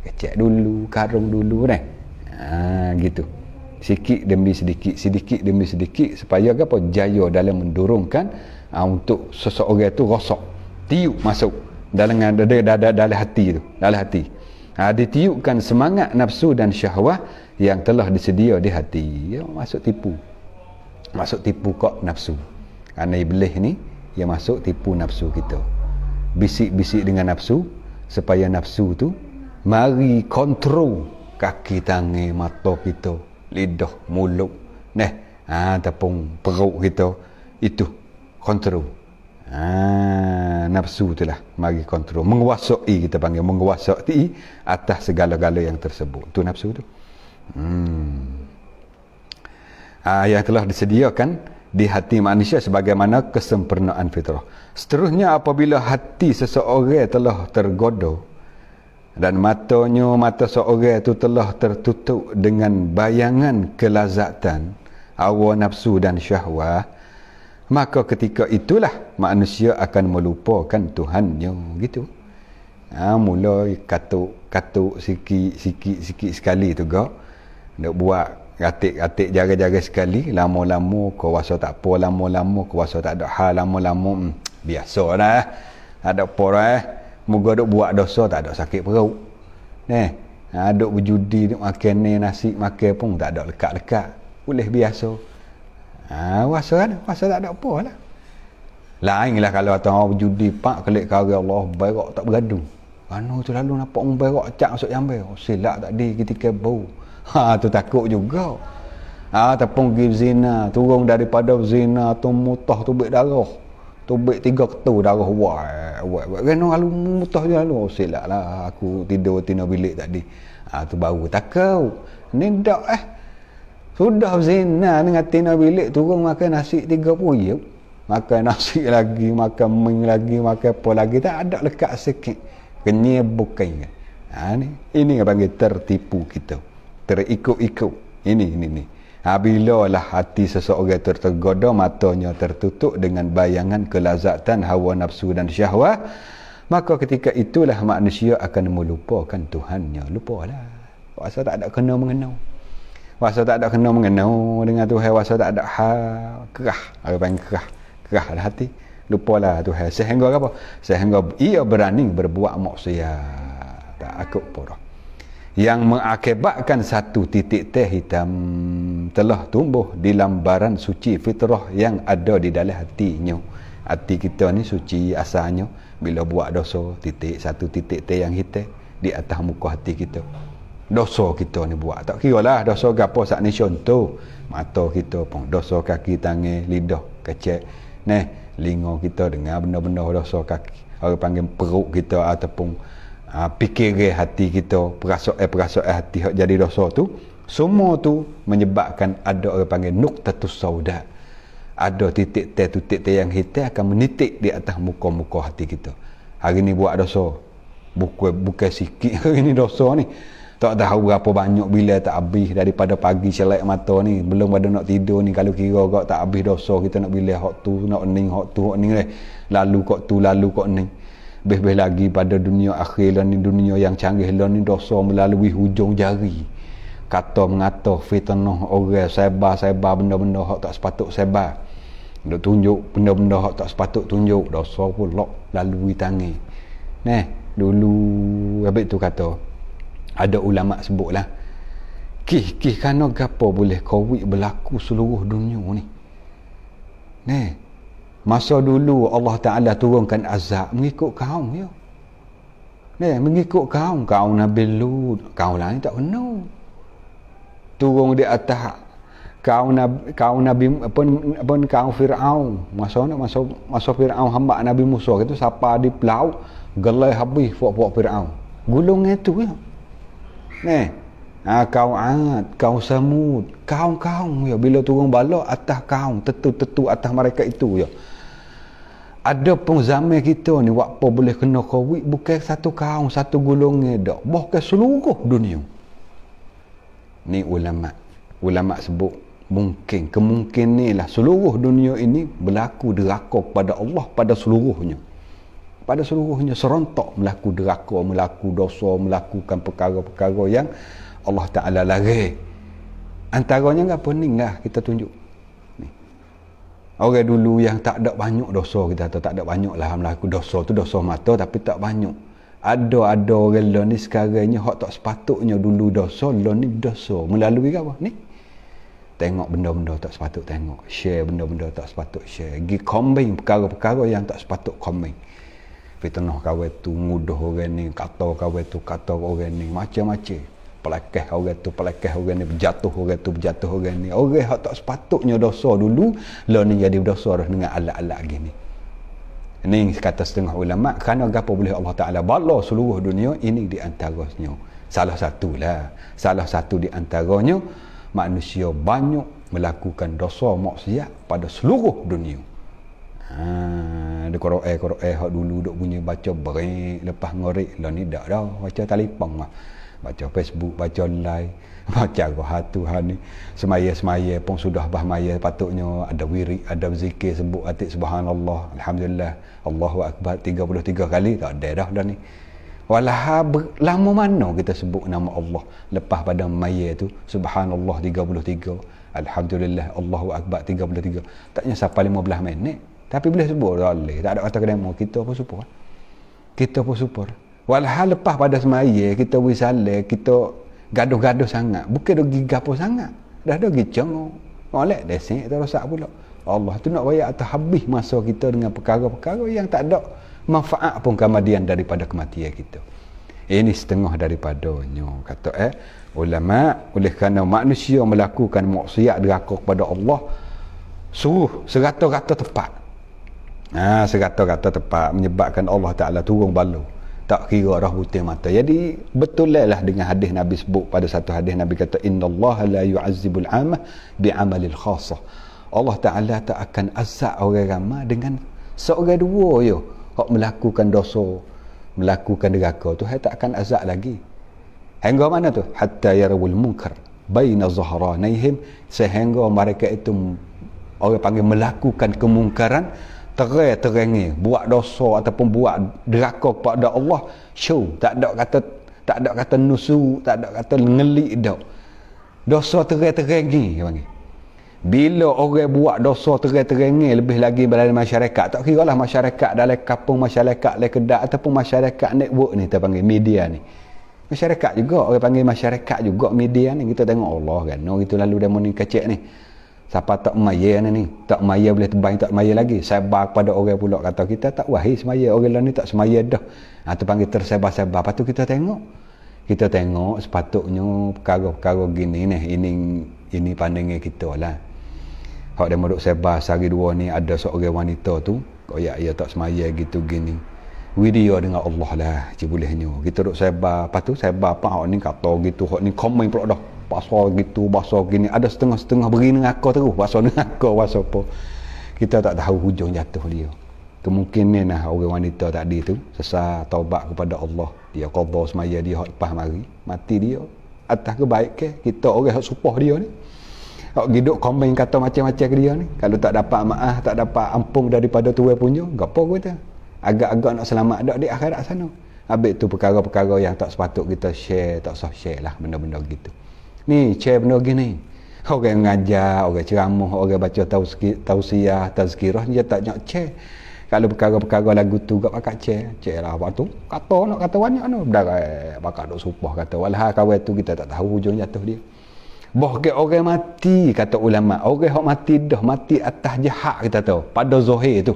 kecek dulu karung dulu kan Ah, gitu sikit demi sedikit sedikit demi sedikit supaya apa jaya dalam mendorongkan uh, untuk seseorang itu rosak tiup masuk dalam dada dada dalam hati itu dalam hati ha, ditiupkan semangat nafsu dan syahwah yang telah disedia di hati ya, masuk tipu masuk tipu kok nafsu kerana ah, iblis ni yang masuk tipu nafsu kita bisik-bisik dengan nafsu supaya nafsu tu mari kontrol kaki tangan mata kita lidah mulut neh ha ataupun perut kita itu kontrol ha nafsu itulah bagi kontrol menguasai kita panggil menguasai atas segala-gala yang tersebut tu nafsu tu hmm ha, yang telah disediakan di hati manusia sebagaimana kesempurnaan fitrah. Seterusnya apabila hati seseorang telah tergoda, dan matanya mata seorang itu telah tertutup dengan bayangan kelazatan hawa nafsu dan syahwah maka ketika itulah manusia akan melupakan Tuhannya gitu ha, mula katuk katuk sikit sikit sikit sekali tu gak nak buat ratik-ratik jaga-jaga sekali lama-lama kuasa tak apa lama-lama kuasa tak ada hal lama-lama hmm, biasa dah ada apa dah eh? Moga dok buat dosa tak ada sakit perut. Eh, ha, duk berjudi duk makan ni nasi makan pun tak ada lekat-lekat. Boleh biasa. Ha, rasa kan? Rasa tak ada apa lah. Lainlah kalau atau orang berjudi pak kelik kari Allah berak tak beradu. Anu tu lalu nampak orang berak cak masuk yang berak. Silak di ketika bau. Ha tu takut juga. Ha tepung gizina zina turun daripada zina atau mutah tu bek darah tobek tiga ketul darah wai wai wai kena lalu mutah je lalu oh, silap lah aku tidur tina bilik tadi ha, tu baru tak kau ni tak eh sudah berzina dengan tina bilik turun makan nasi tiga pun ya makan nasi lagi makan ming lagi makan apa lagi tak ada lekat sikit kenyai bukan ha, ah, ni ini yang panggil tertipu kita terikut-ikut ini ini ni, ni. Ha, Bila lah hati seseorang itu tertergoda matanya tertutup dengan bayangan kelazatan hawa nafsu dan syahwat maka ketika itulah manusia akan melupakan Tuhannya lupalah Wasa tak ada kena mengenau Wasa tak ada kena mengenau dengan Tuhan Wasa tak ada ha kerah apa yang kerah kerah lah hati lupalah Tuhan sehingga apa sehingga ia berani berbuat maksiat tak aku porok yang mengakibatkan satu titik teh hitam telah tumbuh di lambaran suci fitrah yang ada di dalam hatinya. Hati kita ni suci asalnya bila buat dosa titik satu titik teh yang hitam di atas muka hati kita. Dosa kita ni buat tak kira lah dosa gapo sak ni contoh mata kita pun dosa kaki tangan lidah kecek neh lingo kita dengar benda-benda dosa kaki orang panggil perut kita ataupun ha, fikir hati kita perasa eh perasa eh hati hak jadi dosa tu semua tu menyebabkan ada orang panggil nuqtatus sauda ada titik teh tu titik teh yang hitam akan menitik di atas muka-muka hati kita hari ni buat dosa buka buka sikit hari ni dosa ni tak tahu berapa banyak bila tak habis daripada pagi celak mata ni belum ada nak tidur ni kalau kira kau tak habis dosa kita nak bila hok tu nak ning hok tu hok ni lalu kok tu lalu kok ning lebih lagi pada dunia akhir ni dunia yang canggih lah ni dosa melalui hujung jari. Kata mengata fitnah orang sebar-sebar benda-benda hak tak sepatut sebar. Dia tunjuk benda-benda hak tak sepatut tunjuk dosa pula lalui tangi. Neh, dulu habis tu kata ada ulama sebutlah. Kih kih kano gapo boleh covid berlaku seluruh dunia ni. Neh, Masa dulu Allah Ta'ala turunkan azab mengikut kaum ya. Nih, mengikut kaum. Kaum Nabi Lut. Kaum lain tak kena. Turun di atas kaum Nabi, kaum Nabi pun pun kaum Fir'aun. Masa nak masa masa Fir'aun hamba Nabi Musa itu siapa di pelau gelai habis puak-puak Fir'aun. Gulung itu ya. Nih, Ha, kau Ad, kau Samud, kau kau ya bila turun balok atas kau tetu-tetu atas mereka itu ya ada pun zaman kita ni waktu boleh kena covid bukan satu kaum satu gulung dok bahkan seluruh dunia ni ulama ulama sebut mungkin kemungkinan lah seluruh dunia ini berlaku deraka kepada Allah pada seluruhnya pada seluruhnya serontok berlaku deraka berlaku dosa melakukan perkara-perkara yang Allah Ta'ala lari antaranya apa ni lah kita tunjuk orang dulu yang tak ada banyak dosa kita tahu tak ada banyak lah alhamdulillah aku dosa tu dosa mata tapi tak banyak ada ada orang lain ni sekarangnya hak tak sepatutnya dulu dosa lain ni dosa melalui apa ni tengok benda-benda tak sepatut tengok share benda-benda tak sepatut share gi combine perkara-perkara yang tak sepatut combine fitnah kawai tu nguduh orang ni kata kawai tu kata orang ni macam-macam pelakas orang tu pelakas orang ni berjatuh orang tu berjatuh orang ni orang yang tak sepatutnya dosa dulu lah ni jadi dosa dah dengan alat-alat gini ini kata setengah ulama kerana apa boleh Allah Ta'ala bala seluruh dunia ini di antaranya salah satulah salah satu di antaranya manusia banyak melakukan dosa maksiat pada seluruh dunia Ha, ada Quran-Quran hak dulu dok bunyi baca berik lepas ngorik lah ni dak dah baca telefon lah baca Facebook, baca online, baca roh Tuhan ni. Semaya-semaya pun sudah bahmaya patutnya ada wiri, ada zikir sebut atik subhanallah, alhamdulillah, Allahu akbar 33 kali tak ada dah dah ni. Walaha lama mana kita sebut nama Allah lepas pada maya tu subhanallah 33, alhamdulillah, Allahu akbar 33. Taknya sampai 15 minit. Tapi boleh sebut, tak boleh. Tak ada kata kena kita pun support. Kita pun support. Walhal lepas pada semaya kita wisale kita gaduh-gaduh sangat. Bukan dok gigapo sangat. Dah dok gicong. Molek desek tu rosak pula. Allah tu nak bayar atau habis masa kita dengan perkara-perkara yang tak ada manfaat pun kemudian daripada kematian kita. Ini setengah daripada daripadanya kata eh ulama oleh kerana manusia melakukan maksiat deraka kepada Allah suruh serata-rata tepat. Ha serata-rata tepat menyebabkan Allah Taala turun balu tak kira dah buta mata. Jadi betul lah dengan hadis Nabi sebut pada satu hadis Nabi kata inna Allah la yu'azzibul bi bi'amalil khasah. Allah Ta'ala tak akan azab orang ramah dengan seorang dua je. Hak melakukan dosa, melakukan neraka tu, hai tak akan azab lagi. Hingga mana tu? Hatta yarawul munkar baina zahranaihim sehingga mereka itu orang panggil melakukan kemungkaran terai-terangi buat dosa ataupun buat deraka kepada Allah syuh tak ada kata tak ada kata nusu tak ada kata ngelik dak dosa terai-terangi dia panggil bila orang buat dosa terai-terangi lebih lagi dalam masyarakat tak kira lah masyarakat dalam kampung masyarakat dalam kedai ataupun masyarakat network ni kita panggil media ni masyarakat juga orang panggil masyarakat juga media ni kita tengok Allah kan orang itu lalu dia menikah cek ni siapa tak maya ni tak maya boleh terbang tak maya lagi sebar kepada orang pula kata kita tak wahi semaya orang lain ni tak semaya dah ha, tu panggil tersebar-sebar lepas tu kita tengok kita tengok sepatutnya perkara-perkara gini ni ini ini pandangan kita lah kalau dia duduk sebar sehari dua ni ada seorang wanita tu kaya ia ya tak semaya gitu gini video dengan Allah lah cik bolehnya kita duduk sebar lepas tu sebar apa orang ni kata gitu orang ni komen pula dah bahasa gitu, bahasa gini. Ada setengah-setengah beri neraka terus. Bahasa neraka, bahasa apa. Kita tak tahu hujung jatuh dia. Kemungkinan lah orang wanita tadi tu sesah taubat kepada Allah. Dia qadar semaya dia hak lepas mari. Mati dia. Atas ke, kita orang yang supah dia ni. Hak giduk komen kata macam-macam ke dia ni. Kalau tak dapat maaf, tak dapat ampung daripada tuan punya. Gapa kata? Agak-agak nak selamat dak di akhirat sana. Habis tu perkara-perkara yang tak sepatut kita share, tak usah share lah benda-benda gitu. -benda ni cebno gini oge ngaja oge ceramah oge baca tausiah tazkirah dia tak nyak ce kalau perkara-perkara lagu tu gak pakai ce ce lah apa tu kata nak lah, kata banyak anu berdarah eh, pakak dok supah kata walah kawe tu kita tak tahu hujung jatuh dia boh ke orang mati kata ulama orang hok mati dah mati atas jahat kita tahu pada zahir tu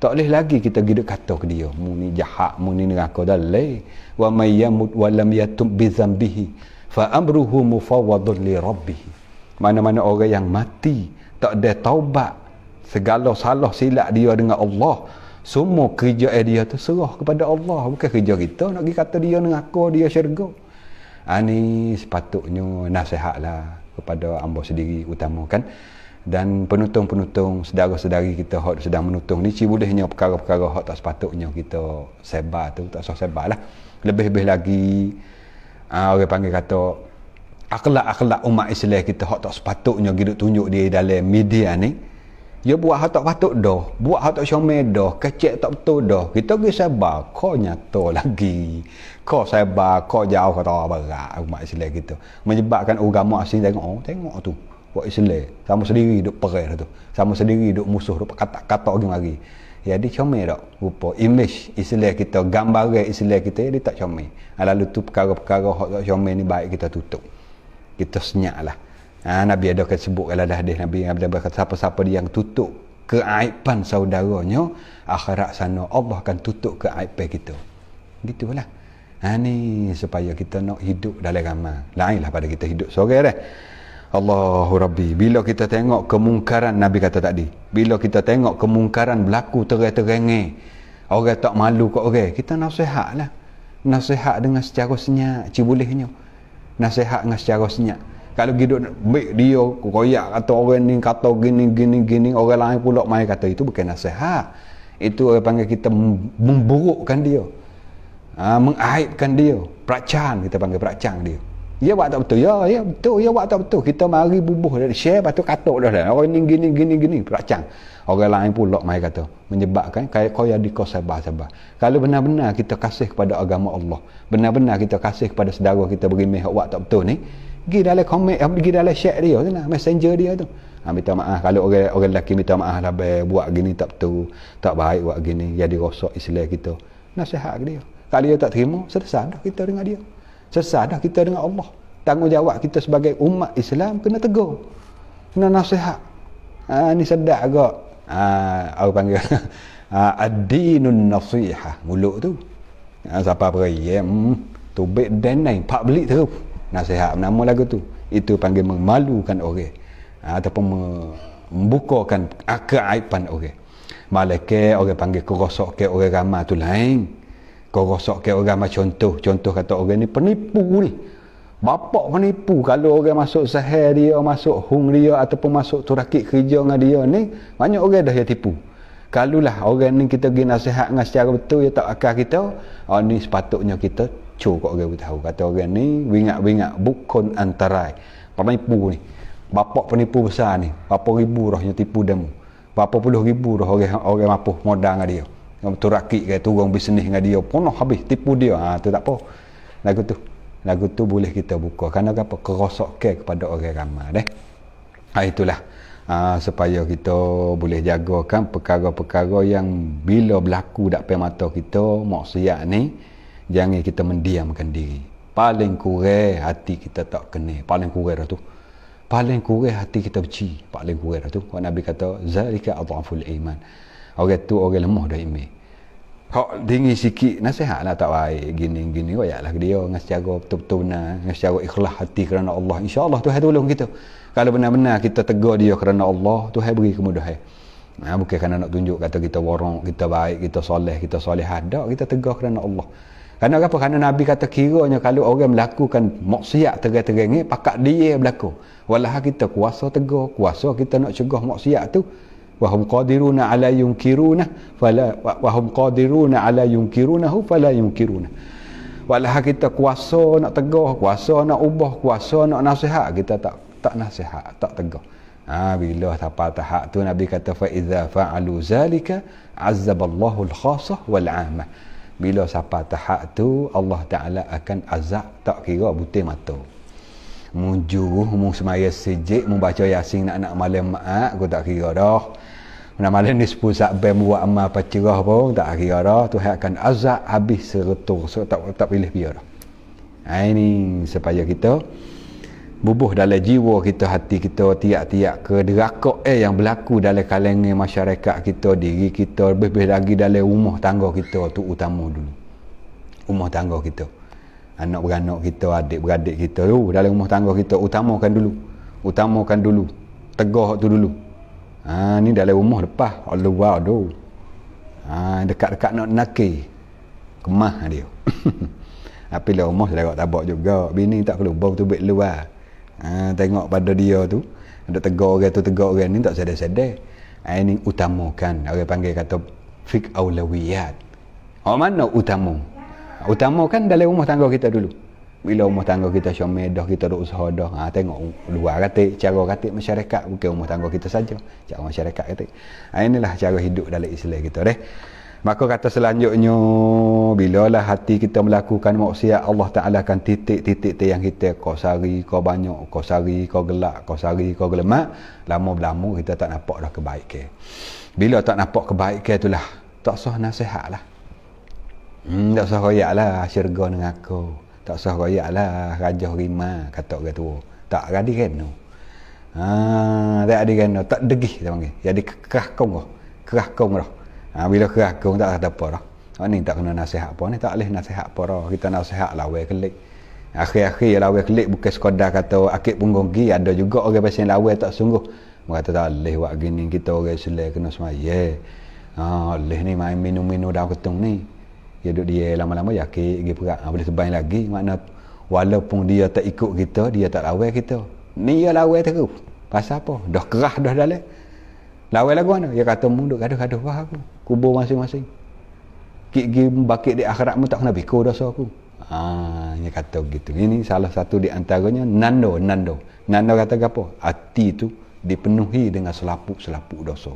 tak boleh lagi kita gede kata ke dia mu ni jahat mu ni neraka dalai wa may yamut wa lam yatub bi fa amruhu mufawwadun li rabbih mana-mana orang yang mati tak ada taubat segala salah silap dia dengan Allah semua kerja dia tu serah kepada Allah bukan kerja kita nak pergi kata dia dengan aku dia syurga ini ah, sepatutnya nasihatlah kepada ambo sendiri utama kan dan penutung-penutung sedara-sedari kita hak sedang menutung ni si bolehnya perkara-perkara hot tak sepatutnya kita sebar tu tak sah sebar lah lebih-lebih lagi uh, orang panggil kata akhlak-akhlak umat Islam kita hak tak sepatutnya kita tunjuk di dalam media ni dia ya, buat hak tak patut dah buat hak tak syomel dah kecek tak betul dah kita pergi sabar kau nyata lagi kau sabar kau jauh kata berat umat Islam kita menyebabkan agama asing tengok oh, tengok tu buat Islam sama sendiri duk perai tu sama sendiri duk musuh duk kata-kata lagi-lagi -kata jadi dia comel tak rupa image Islam kita gambaran Islam kita jadi tak comel ah, lalu tu perkara-perkara hak tak comel ni baik kita tutup kita senyap lah ha, Nabi ada kata sebut kalau dah hadis Nabi Nabi Nabi kata siapa-siapa dia yang tutup keaipan saudaranya akhirat sana Allah akan tutup keaipan kita gitulah ha, ni supaya kita nak hidup dalam ramai lainlah pada kita hidup seorang dah eh. Allahu Rabbi Bila kita tengok kemungkaran Nabi kata tadi Bila kita tengok kemungkaran berlaku terengi-terengi Orang tak malu kok orang Kita nasihat lah Nasihat dengan secara senyap Cibulihnya Nasihat dengan secara senyap Kalau hidup baik dia Koyak kata orang ni kata gini gini gini Orang lain pula main kata itu bukan nasihat Itu orang panggil kita memburukkan dia ah, Mengaibkan dia Peracang kita panggil peracang dia Ya buat tak betul. Ya, ya betul. Ya buat tak betul. Kita mari bubuh dan share lepas tu katuk dah dah Orang ni gini, gini, gini. Peracang. Orang lain pula mai kata. Menyebabkan kaya kau yang dikau sabar, sabar. Kalau benar-benar kita kasih kepada agama Allah. Benar-benar kita kasih kepada saudara kita berimeh buat tak betul ni. Pergi dalam komen, eh, pergi dalam share dia tu lah. Messenger dia tu. Ha, minta maaf. Kalau orang orang lelaki minta maaf lah. Buat gini tak betul. Tak baik buat gini. Jadi rosak Islam kita. Nasihat dia. Kalau dia tak terima, selesai dah kita dengan dia sesat dah kita dengan Allah tanggungjawab kita sebagai umat Islam kena tegur kena nasihat ha, ni sedap ke ha, aku panggil ha, ad-dinun nasiha mulut tu ha, siapa beri ya? hmm. tu baik dan lain public tu nasihat nama lagu tu itu panggil memalukan orang ha, ataupun membukakan keaipan orang malaikat orang panggil kerosok ke orang ramah tu lain kau ke orang macam contoh contoh kata orang ni penipu ni bapak penipu kalau orang masuk seher dia masuk hung dia ataupun masuk tu rakit kerja dengan dia ni banyak orang dah yang tipu kalau lah orang ni kita pergi nasihat dengan secara betul dia tak akal kita oh, ni sepatutnya kita cur kat orang tahu kata orang ni wingat-wingat bukan antarai penipu ni bapak penipu besar ni berapa ribu rohnya tipu demo berapa puluh ribu roh orang, orang mampu modal dengan dia tu rakit ke turun bisnes dengan dia penuh lah habis tipu dia ha tu tak apa lagu tu lagu tu boleh kita buka Karena apa kerosok ke kepada orang ramai deh ha itulah ha, supaya kita boleh jagakan perkara-perkara yang bila berlaku dak pe mata kita maksiat ni jangan kita mendiamkan diri paling kurang hati kita tak kena paling kurang dah tu paling kurang hati kita beci paling kurang dah tu kalau nabi kata zalika adhaful iman orang tu orang lemah dah iman Hak tinggi sikit nasihat lah tak baik gini gini kau lah dia dengan secara betul-betul benar dengan secara ikhlas hati kerana Allah insyaallah Tuhan tolong kita. Kalau benar-benar kita tegur dia kerana Allah Tuhan beri kemudahan. Nah, ha, bukan kerana nak tunjuk kata kita warung, kita baik, kita soleh, kita soleh hadak, kita tegak kerana Allah. Kerana apa? Kerana Nabi kata kiranya kalau orang melakukan maksiat tegak-tegak ni, pakat dia berlaku. Walau kita kuasa tegak, kuasa kita nak cegah maksiat tu, وهم قادرون على ينكرونه فلا وهم قادرون على ينكرونه فلا ينكرونه walaha kita kuasa nak tegah kuasa nak ubah kuasa nak nasihat kita tak tak nasihat tak tegah ha bila sampai tahap tu nabi kata fa idza fa'alu zalika azzaballahu al-khassah wal 'ammah bila sampai tahap tu Allah taala akan azab tak kira butir mata muju mu semaya sejik mu baca yasin nak nak malam mak ah, aku tak kira dah nak malam ni sepuluh sak bem buat ama pacirah pun tak kira dah tu akan azab habis seretur so tak tak pilih biar dah ah, ini supaya kita bubuh dalam jiwa kita hati kita tiap-tiap ke derakok eh yang berlaku dalam kalangan masyarakat kita diri kita lebih-lebih lagi dalam rumah tangga kita tu utama dulu rumah tangga kita anak-beranak kita, adik-beradik kita tu oh, dalam rumah tangga kita utamakan dulu. Utamakan dulu. Tegah tu dulu. Ha ni dalam rumah lepas Allah tu. Ha dekat-dekat nak nakai, Kemah dia. Tapi dalam rumah saya tak tabak juga. Bini tak perlu bau tu baik luar. Ha, tengok pada dia tu. Ada tegak orang tu, tegak orang ni tak sedar-sedar. Ha, ini utamakan. Orang panggil kata fik Aulawiyat? Orang mana utamakan? utama kan dalam rumah tangga kita dulu bila rumah tangga kita syomel dah kita duk usaha dah ha, tengok luar kata cara kata masyarakat bukan rumah tangga kita saja cara masyarakat kata ha, inilah cara hidup dalam Islam kita deh maka kata selanjutnya Bila lah hati kita melakukan maksiat Allah Taala akan titik-titik yang kita kau sari kau banyak kau sari kau gelak kau sari kau gelemak lama-lama kita tak nampak dah kebaikan bila tak nampak kebaikan itulah tak sah nasihat lah Hmm, tak usah royak lah syurga dengan aku. Tak usah royak lah raja rima, kata orang tua. Tak ada kan no. Ha, tak ada kan no. Tak degih dia panggil. Jadi kerah kong lah. Kerah kong lah. Ha, bila kerah kong tak ada apa lah. Oh, ni tak kena nasihat apa ni. Tak boleh nasihat apa lah. Kita nasihat lah weh kelik. Akhir-akhir lah weh kelik bukan sekadar kata Akib punggung gi. Ada juga orang pasien lah weh tak sungguh. Mereka tak boleh buat gini. Kita orang selai kena semua. Yeah. Ha, boleh ni main minum-minum daun ketung ni dia duduk dia lama-lama yakin dia perak ha, ah, boleh sebaik lagi makna walaupun dia tak ikut kita dia tak lawan kita ni dia lawan terus pasal apa dah kerah dah dalam lawan lagu mana dia kata mu duduk gaduh-gaduh bah aku kubur masing-masing kik gi bakit di akhirat mu tak kena biko dosa aku ha dia kata begitu ini salah satu di antaranya nando nando nando kata apa hati tu dipenuhi dengan selapuk-selapuk dosa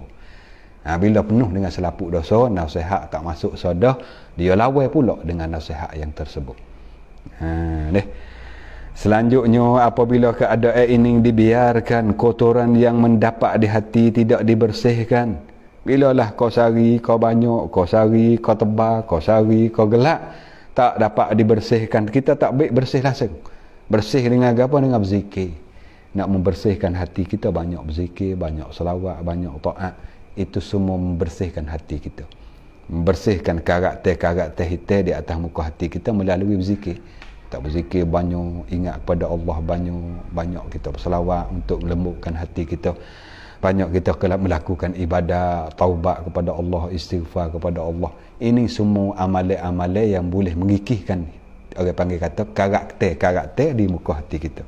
Ha, bila penuh dengan selaput dosa, nasihat tak masuk sadah, dia lawai pula dengan nasihat yang tersebut. Ha, deh. Selanjutnya, apabila keadaan ini dibiarkan, kotoran yang mendapat di hati tidak dibersihkan. bila lah kau sari, kau banyak, kau sari, kau tebal, kau sari, kau gelap, tak dapat dibersihkan. Kita tak baik bersih langsung. Bersih dengan apa? Dengan berzikir. Nak membersihkan hati kita banyak berzikir, banyak selawat, banyak taat itu semua membersihkan hati kita membersihkan karakter-karakter kita di atas muka hati kita melalui berzikir tak berzikir banyak ingat kepada Allah banyak banyak kita berselawat untuk melembutkan hati kita banyak kita melakukan ibadah taubat kepada Allah istighfar kepada Allah ini semua amal-amal yang boleh mengikihkan orang panggil kata karakter-karakter di muka hati kita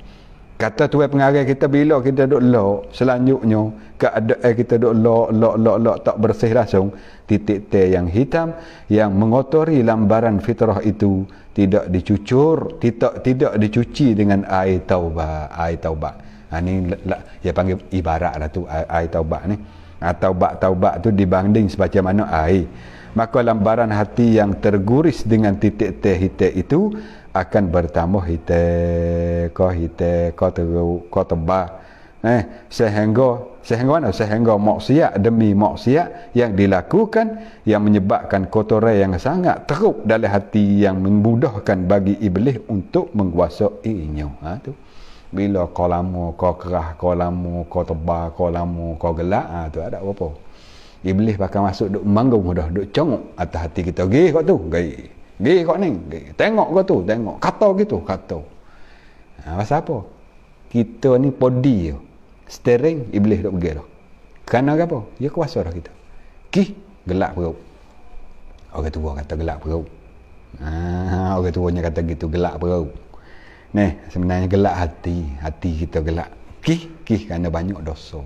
Kata tuan pengarah kita bila kita duduk lok, selanjutnya keadaan eh, kita duduk lok, lok, lok, lok, tak bersih langsung. Titik T yang hitam yang mengotori lambaran fitrah itu tidak dicucur, tidak tidak dicuci dengan air taubat. Air taubat. Ha, ini ya panggil ibarat lah tu air, air taubat ni. Ha, taubat, taubat tu dibanding sebaca mana air. Maka lambaran hati yang terguris dengan titik T hitam itu akan bertambah hita ko hita ko teru ko teba eh sehingga sehingga mana sehingga maksiat demi maksiat yang dilakukan yang menyebabkan kotoran yang sangat teruk dalam hati yang membudahkan bagi iblis untuk menguasai inyo ha tu bila kolamu kau kerah kolamu kau tebal kolamu kau gelak ha tu ada apa iblis bakal masuk duk manggung dah duk congok atas hati kita gih kok tu gih Gih kok ni? Gih. Tengok kau tu, tengok. Kata gitu, kata. Ha, pasal apa? Kita ni podi je. Steering, iblis duk pergi dah. Kerana apa? dia kuasa dah kita. Gih, gelap perut. Orang tua kata gelap perut. Ha, orang tuanya kata gitu, gelap perut. Ni, sebenarnya gelap hati. Hati kita gelap. Gih, gih, kerana banyak dosa.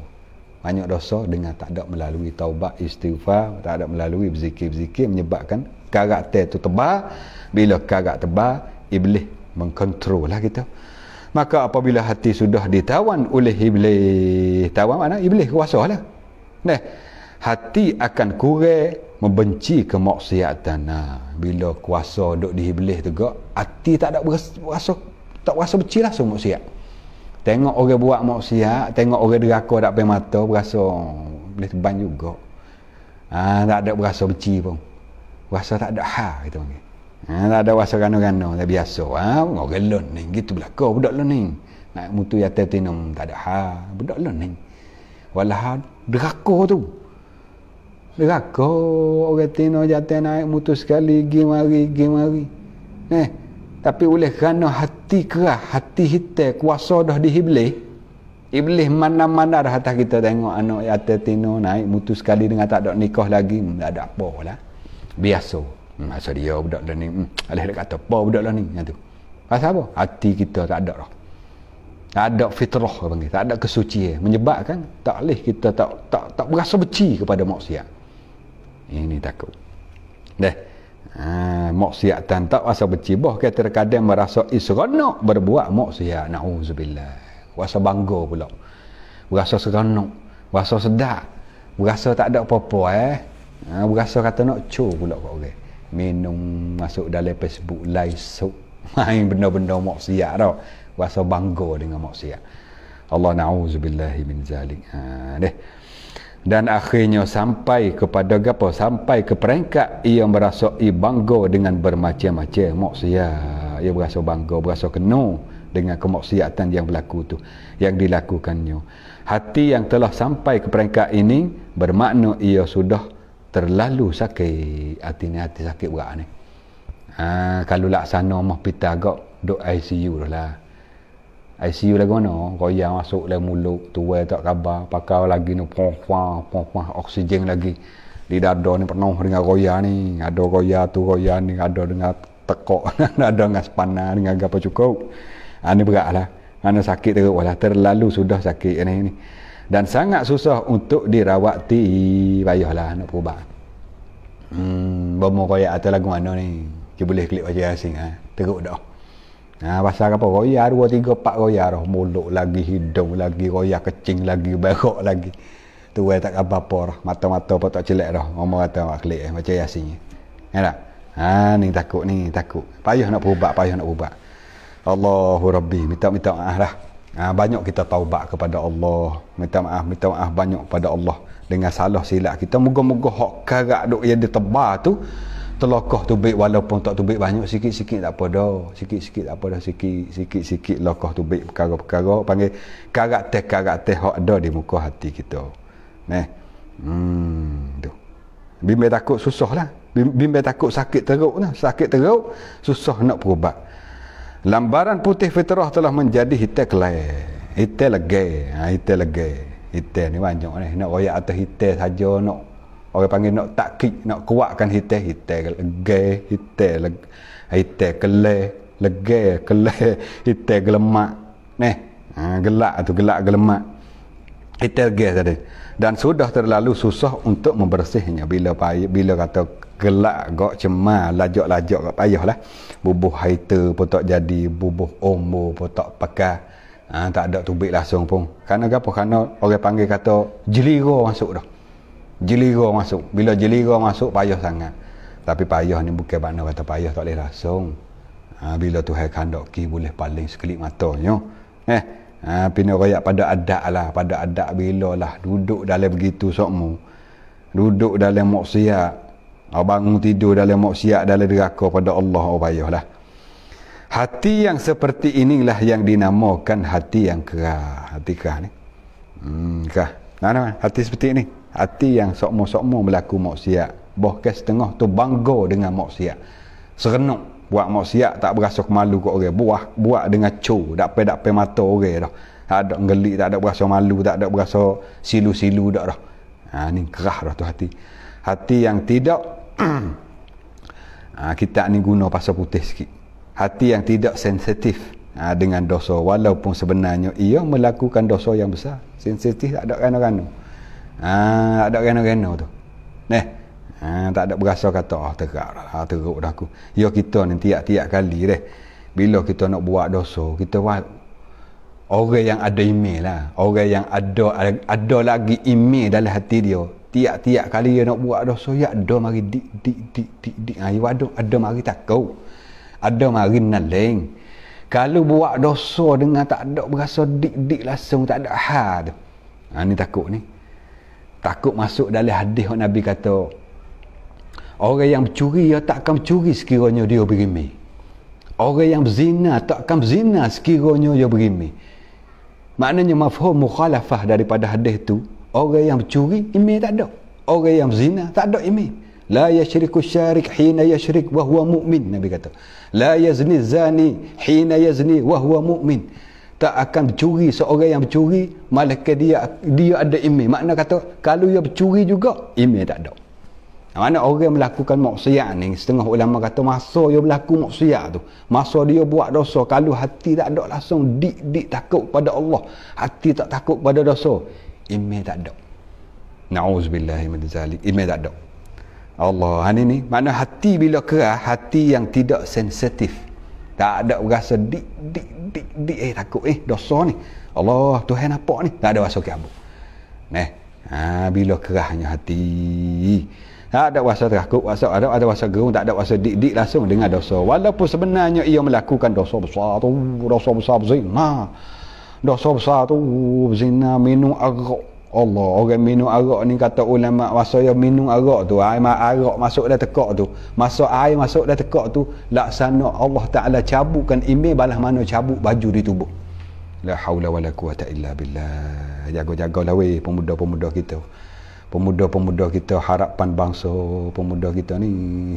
Banyak dosa dengan tak ada melalui taubat istighfar, tak ada melalui berzikir-berzikir menyebabkan karakter tu tebal bila karakter tebal iblis mengkontrol lah kita maka apabila hati sudah ditawan oleh iblis tawan mana iblis kuasa lah nah hati akan kurang membenci kemaksiatan nah, bila kuasa duduk di iblis tu gak hati tak ada rasa tak rasa benci lah semua maksiat tengok orang buat maksiat tengok orang deraka tak pay mata berasa hmm, boleh terbang juga ha, tak ada berasa benci pun Wasa tak ada ha kita panggil. Ha, tak ada wasa gano-gano, tak biasa. Ha, orang gelon ni, gitu belaka budak lo ni. Nak mutu yata tinum, tak ada ha, budak lo ni. Walah, derako tu. Derako, orang tino jatuh naik mutu sekali, gimari, gimari. Eh, tapi oleh kerana hati kerah, hati hitam, kuasa dah dihiblih, Iblis mana-mana dah atas kita tengok anak yatir tino naik mutu sekali dengan tak ada nikah lagi. Tak ada apa lah biasa hmm, masa dia budak dah ni hmm, alih nak kata apa budak lah ni yang tu pasal apa hati kita tak ada lah, tak ada fitrah apa panggil tak ada kesucian menyebabkan tak alih kita tak tak tak berasa benci kepada maksiat ini takut Dah ha, maksiat tan tak rasa benci bah kata terkadang merasa isranak berbuat maksiat nauzubillah rasa bangga pula rasa seronok rasa sedap rasa tak ada apa-apa eh Ha, berasa kata nak cu pula kat orang. Minum masuk dalam Facebook live so main benda-benda maksiat tau. Rasa bangga dengan maksiat. Allah na'udzubillahi min zalik. Ha, deh. Dan akhirnya sampai kepada apa? Sampai ke peringkat ia merasa ia bangga dengan bermacam-macam maksiat. Ia berasa bangga, berasa kena dengan kemaksiatan yang berlaku tu yang dilakukannya hati yang telah sampai ke peringkat ini bermakna ia sudah terlalu sakit hati ni hati sakit berat ni ha, kalau lah sana hospital agak duk ICU dah lah ICU lagu mana royal masuk lah mulut tuai tak kabar pakar lagi ni pompah pompah oksigen lagi di dada ni penuh dengan royal ni ada royal tu royal ni ada dengan tekok ada dengan sepana dengan apa cukup ha, ni berat lah mana sakit teruk lah terlalu sudah sakit ni ni dan sangat susah untuk dirawati payahlah nak perubat hmm bomo royak atau lagu mana ni ki boleh klik baca asing ah ha? teruk dah ha pasal apa royak dua tiga empat royak dah mulut lagi hidung lagi royak kecing lagi berok lagi tu eh, tak apa apa mata-mata pun tak celak dah mama kata nak klik eh, baca asing eh. ya tak ha ni takut ni takut payah nak perubat payah nak perubat Allahu Rabbi minta-minta ah lah Ha, banyak kita taubat kepada Allah. Minta maaf, minta maaf banyak kepada Allah. Dengan salah silap kita. Moga-moga hak karak duk yang ditebar tu. Telokoh tu baik walaupun tak tu baik banyak. Sikit-sikit tak apa dah. Sikit-sikit tak apa dah. Sikit-sikit lokoh tu baik perkara-perkara. Panggil karak teh, karak teh hak dah di muka hati kita. Nah. Hmm. Tu. Bimbing takut susah lah. Bimbing takut sakit teruk lah. Sakit teruk, susah nak perubat. Lambaran putih fitrah telah menjadi hitai kelai. Hitai legai. Ha, hitai legai. Hitai ni banyak ni. Nak royak atau hitai saja nak. Orang panggil nak takik, nak kuatkan hitai. Hitai legai. Hitai legai. Hitai kelai. Legai kelai. Hitai gelemak. Ni. Ha, gelak tu. Gelak gelemak. Hitai legai tadi. Dan sudah terlalu susah untuk membersihnya. Bila bila kata gelak gok cemar lajak-lajak gak payah lah bubuh haiter pun tak jadi bubuh ombo pun tak pakai ha, tak ada tubik langsung pun kerana apa? kerana orang panggil kata jeliga masuk dah jeliga masuk bila jeliga masuk payah sangat tapi payah ni bukan mana kata payah tak boleh langsung ha, bila tu hai kandok ki boleh paling sekelip mata. matanya eh ha, pina rakyat pada adat lah pada adat bila lah duduk dalam begitu sokmu duduk dalam maksiat Orang bangun tidur dalam maksiat dalam deraka pada Allah oh, Allah lah. Hati yang seperti inilah yang dinamakan hati yang kerah. Hati kerah ni. Hmm, kerah. Mana, mana hati seperti ini? Hati yang sokmo-sokmo berlaku maksiat. Bahkan setengah tu bangga dengan maksiat. Serenuk buat maksiat tak berasa malu kat orang. buah buat dengan cu, tak pe dak pe mata orang dah. Tak ada ngelik, tak ada berasa malu, tak ada berasa silu-silu dah. Ha ni kerah dah tu hati. Hati yang tidak ha, ah, kita ni guna pasal putih sikit hati yang tidak sensitif ha, dengan dosa walaupun sebenarnya ia melakukan dosa yang besar sensitif tak ada kena-kena ha, ah, tak ada kena-kena tu Neh, ha, tak ada berasa kata oh, tegak lah ha, teruk dah aku ya kita ni tiap-tiap kali deh bila kita nak buat dosa kita buat orang yang ada email lah orang yang ada ada lagi email dalam hati dia tiap-tiap kali dia nak buat dosa ya ada mari dik dik dik dik dik ayo ha, ada ada mari takau ada mari naleng kalau buat dosa dengan tak ada berasa dik dik langsung tak ada ha tu ha ni takut ni takut masuk dalam hadis yang nabi kata orang yang mencuri dia ya, tak akan mencuri sekiranya dia berimi orang yang berzina tak akan berzina sekiranya dia berimi maknanya mafhum mukhalafah daripada hadis tu orang yang mencuri iman tak ada orang yang zina tak ada iman la yashriku syarik hina yashrik wa huwa mu'min nabi kata la yazni zani hina yazni wa huwa mu'min tak akan mencuri seorang yang mencuri malah dia dia ada iman makna kata kalau dia mencuri juga iman tak ada mana orang melakukan maksiat ni setengah ulama kata masa dia berlaku maksiat tu masa dia buat dosa kalau hati tak ada langsung dik dik takut pada Allah hati tak takut pada dosa Imeh tak ada. Na'uzubillahimadzalik. Imeh tak ada. Allah. Ini ni. Makna hati bila kerah, hati yang tidak sensitif. Tak ada rasa dik, dik, dik, dik. Eh, takut. Eh, dosa ni. Allah, Tuhan apa ni? Tak ada rasa Abu. Neh. Ha, bila kerahnya hati. Tak ada rasa takut, rasa ada ada rasa gerung, tak ada rasa dik-dik langsung dengan dosa. Walaupun sebenarnya ia melakukan dosa besar tu, dosa besar besar. Ha. Nah dosa besar tu uh, zina minum arak Allah orang minum arak ni kata ulama masa yang minum arak tu air arak masuk dah tekak tu masa air masuk dah tekak tu laksana Allah Ta'ala cabutkan imbe balas mana cabut baju di tubuh la haula wala quwata illa billah jaga-jaga lah weh pemuda-pemuda kita pemuda-pemuda kita harapan bangsa pemuda kita ni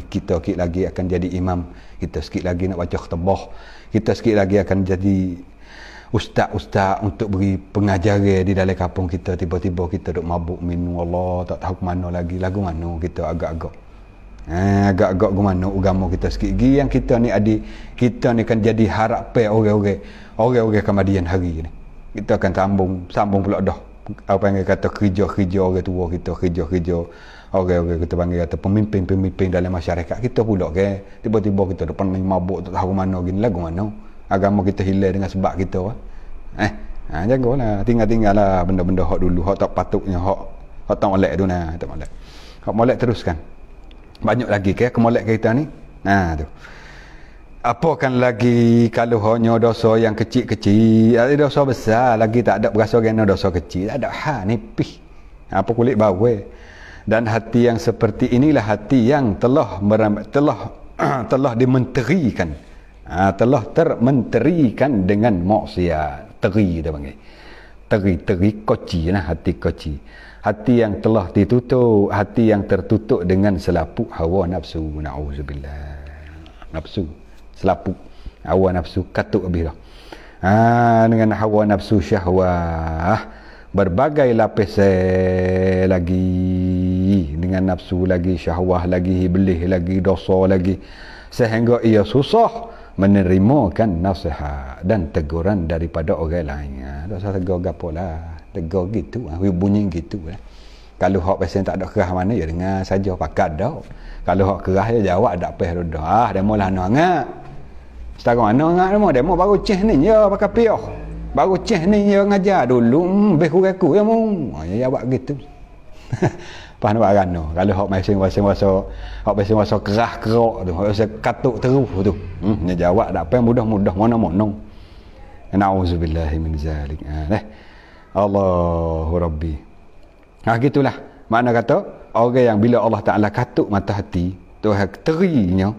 kita sikit lagi akan jadi imam kita sikit lagi nak baca khutbah kita sikit lagi akan jadi ustaz-ustaz untuk beri pengajaran di dalam kampung kita tiba-tiba kita duk mabuk minum Allah tak tahu ke mana lagi lagu mana kita agak-agak ha, agak-agak ke mana agama kita sikit lagi yang kita ni adi kita ni akan jadi harapan orang-orang orang-orang kemadian hari ni kita akan sambung sambung pula dah apa yang kata kerja-kerja orang tua kita kerja-kerja orang-orang kita panggil kata pemimpin-pemimpin dalam masyarakat kita pula okay? tiba-tiba kita depan ni mabuk tak tahu mana gini lagu mana agama kita hilang dengan sebab kita eh ha, lah tinggal tinggal lah benda-benda hak dulu hak tak patutnya hak hak tak molek tu nah tak molek hak molek teruskan banyak lagi ke kemolek kita ni nah ha, tu kan lagi kalau hanya dosa yang kecil-kecil ada dosa besar lagi tak ada berasa kena dosa kecil tak ada ha nipih apa kulit bau eh? dan hati yang seperti inilah hati yang telah meram, telah telah dimenterikan ha, telah termenterikan dengan maksiat teri dia panggil teri teri koci nah hati koci hati yang telah ditutup hati yang tertutup dengan selapuk hawa nafsu na'udzubillah nafsu selapuk hawa nafsu katuk habis dah ha, dengan hawa nafsu syahwah berbagai lapis eh, lagi dengan nafsu lagi syahwah lagi iblis lagi dosa lagi sehingga ia susah menerimakan nasihat dan teguran daripada orang lain. Ha, tak usah tegur gapo lah. Tegur gitu. Ha, bunyi gitu. Eh. Kalau hak pesen tak ada kerah mana, ya dengar saja. Pakat dah. Kalau hak kerah, ya jawab tak payah dah. Ha, ah, demo lah anak hangat. Setara mana hangat demo? Demo baru ceh ni. Ya, pakai piuh. Baru cih ni, ya ngajar dulu. Hmm, Bih kurang ya mu. Ha, ya jawab gitu. Pas nak buat rana. Kalau hak masing masing waso, hak masing waso kerah kerok tu, hak waso katuk teruh tu. Hmm, dia jawab tak apa mudah-mudah mana-mana. Nauzubillah min zalik. Ha, nah. Allahu rabbi. Ha nah, gitulah. Mana kata orang yang bila Allah Taala katuk mata hati, Tuhan terinya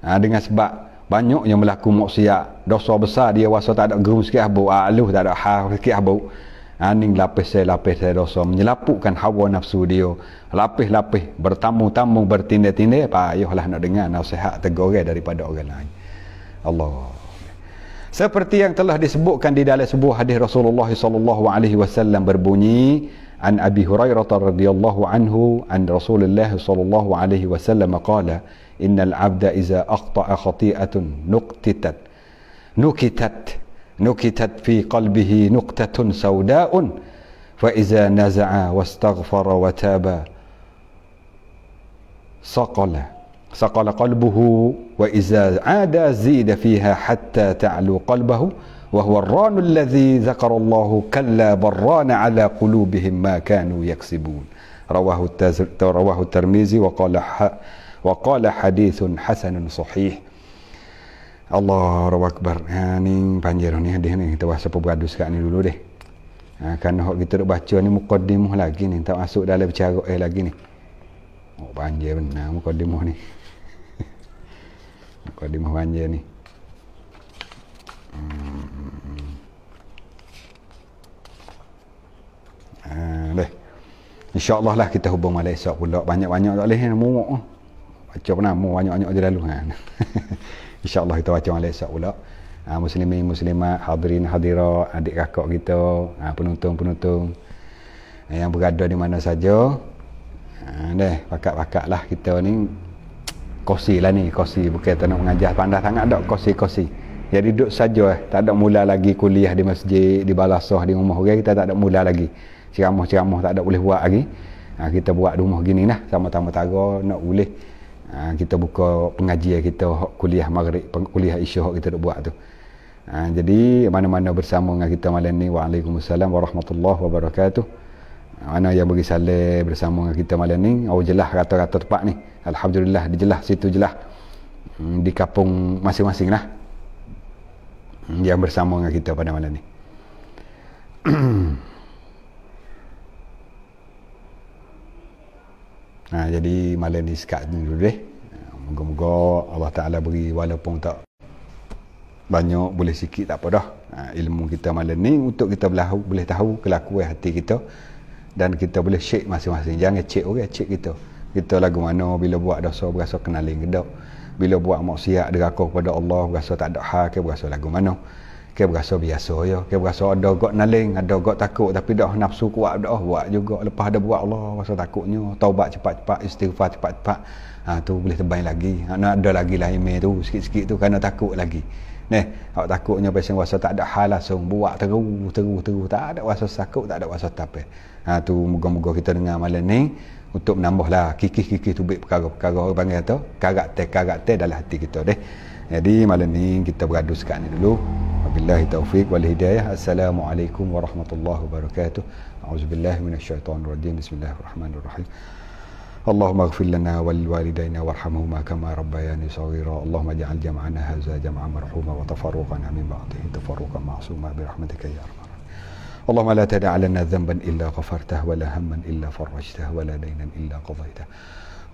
ha, dengan sebab banyak yang melakukan maksiat, dosa besar dia waso tak ada gerung sikit habuk, ha, aluh tak ada hal sikit habuk ha, ni lapis saya lapis saya dosa menyelapukkan hawa nafsu dia lapis-lapis bertamu-tamu bertindih-tindih payuhlah nak dengar nasihat tergore daripada orang lain Allah seperti yang telah disebutkan di dalam sebuah hadis Rasulullah SAW berbunyi an Abi Hurairah radhiyallahu anhu an Rasulullah sallallahu alaihi wasallam qala innal 'abda iza aqta'a khati'atan nuqtitat nukitat, nukitat نكتت في قلبه نقطة سوداء فإذا نزع واستغفر وتاب صقل صقل قلبه وإذا عاد زيد فيها حتى تعلو قلبه وهو الران الذي ذكر الله كلا بران على قلوبهم ما كانوا يكسبون رواه رواه الترمذي وقال وقال حديث حسن صحيح Allah Akbar. Ha ni panjer ni hadis ni. Kita bahasa pembadu sekak ni dulu deh. Ha kan hok kita nak baca ni mukadimah lagi ni. Tak masuk dalam bicara eh lagi ni. Oh panjer benar mukadimah ni. mukadimah panjer ni. Hmm. Ha Insya-Allah lah kita hubung malam esok pula banyak-banyak tak leh ni muak. Baca pernah muak banyak-banyak je lalu kan. InsyaAllah kita baca malam esok pula. Ha, Muslimin, Muslimat, hadirin, hadirat, adik kakak kita, ha, ah, penonton, penonton ah, yang berada di mana saja. Ha, deh, pakat-pakat lah kita ni. Kosi lah ni, kosi. Bukan tak nak mengajar pandai sangat tak, kosi-kosi. Jadi duduk saja eh. Tak ada mula lagi kuliah di masjid, di balasoh, di rumah orang. Kita tak ada mula lagi. Ceramah-ceramah tak ada boleh buat lagi. Ha, kita buat rumah gini lah. Sama-sama tak nak boleh ha, kita buka pengajian kita kuliah maghrib kuliah isyak kita nak buat tu ha, jadi mana-mana bersama dengan kita malam ni waalaikumsalam warahmatullahi wabarakatuh mana yang bagi salam bersama dengan kita malam ni oh jelas rata-rata tepat ni alhamdulillah dijelah situ jelah hmm, di kampung masing-masing lah hmm, yang bersama dengan kita pada malam ni 嗯。Ha, jadi malam ni sekat ni dulu deh. Moga-moga Allah Ta'ala beri walaupun tak banyak boleh sikit tak apa dah ha, ilmu kita malam ni untuk kita belahu, boleh tahu kelakuan hati kita dan kita boleh cek masing-masing jangan cek orang okay, cek kita kita lagu mana bila buat dosa berasa kenalin gedak bila buat maksiat deraka kepada Allah berasa tak ada hak berasa lagu mana kau berasa biasa ya. Kau berasa ada gak naling, ada gak takut. Tapi dah nafsu kuat, dah buat juga. Lepas ada buat Allah, rasa takutnya. Taubat cepat-cepat, istighfar cepat-cepat. Ha, tu boleh terbang lagi. Ha, ada lagi lah email tu. Sikit-sikit tu kerana takut lagi. Neh, awak takutnya pasal rasa tak ada hal langsung. Buat terus, terus, terus. Tak ada rasa takut, tak ada rasa tapi. Ha, tu moga-moga kita dengar malam ni. Untuk menambahlah kikih-kikih tu baik perkara-perkara. Orang panggil tu, karakter-karakter dalam hati kita. deh. jadi malam ni kita beradu sekarang ni dulu Wabillahi taufiq wal hidayah Assalamualaikum warahmatullahi wabarakatuh A'udzubillahi minasyaitonirrajim Bismillahirrahmanirrahim اللهم اغفر لنا ولوالدينا وارحمهما كما ربياني صغيرا اللهم اجعل جمعنا هذا جمعا مرحوما وتفرقنا من بعده تفرقا معصوما برحمتك يا ارحم اللهم لا تدع لنا ذنبا الا غفرته ولا هما الا فرجته ولا دينا الا قضيته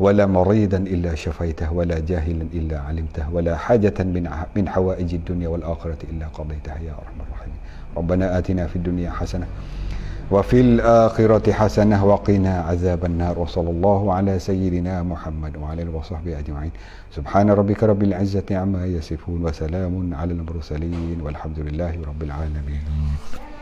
ولا مريضا إلا شفيته ولا جاهلا إلا علمته ولا حاجة من من حوائج الدنيا والآخرة إلا قضيتها يا أرحم الراحمين ربنا آتنا في الدنيا حسنة وفي الآخرة حسنة وقنا عذاب النار وصلى الله على سيدنا محمد وعلى آله وصحبه أجمعين سبحان ربك رب العزة عما يصفون وسلام على المرسلين والحمد لله رب العالمين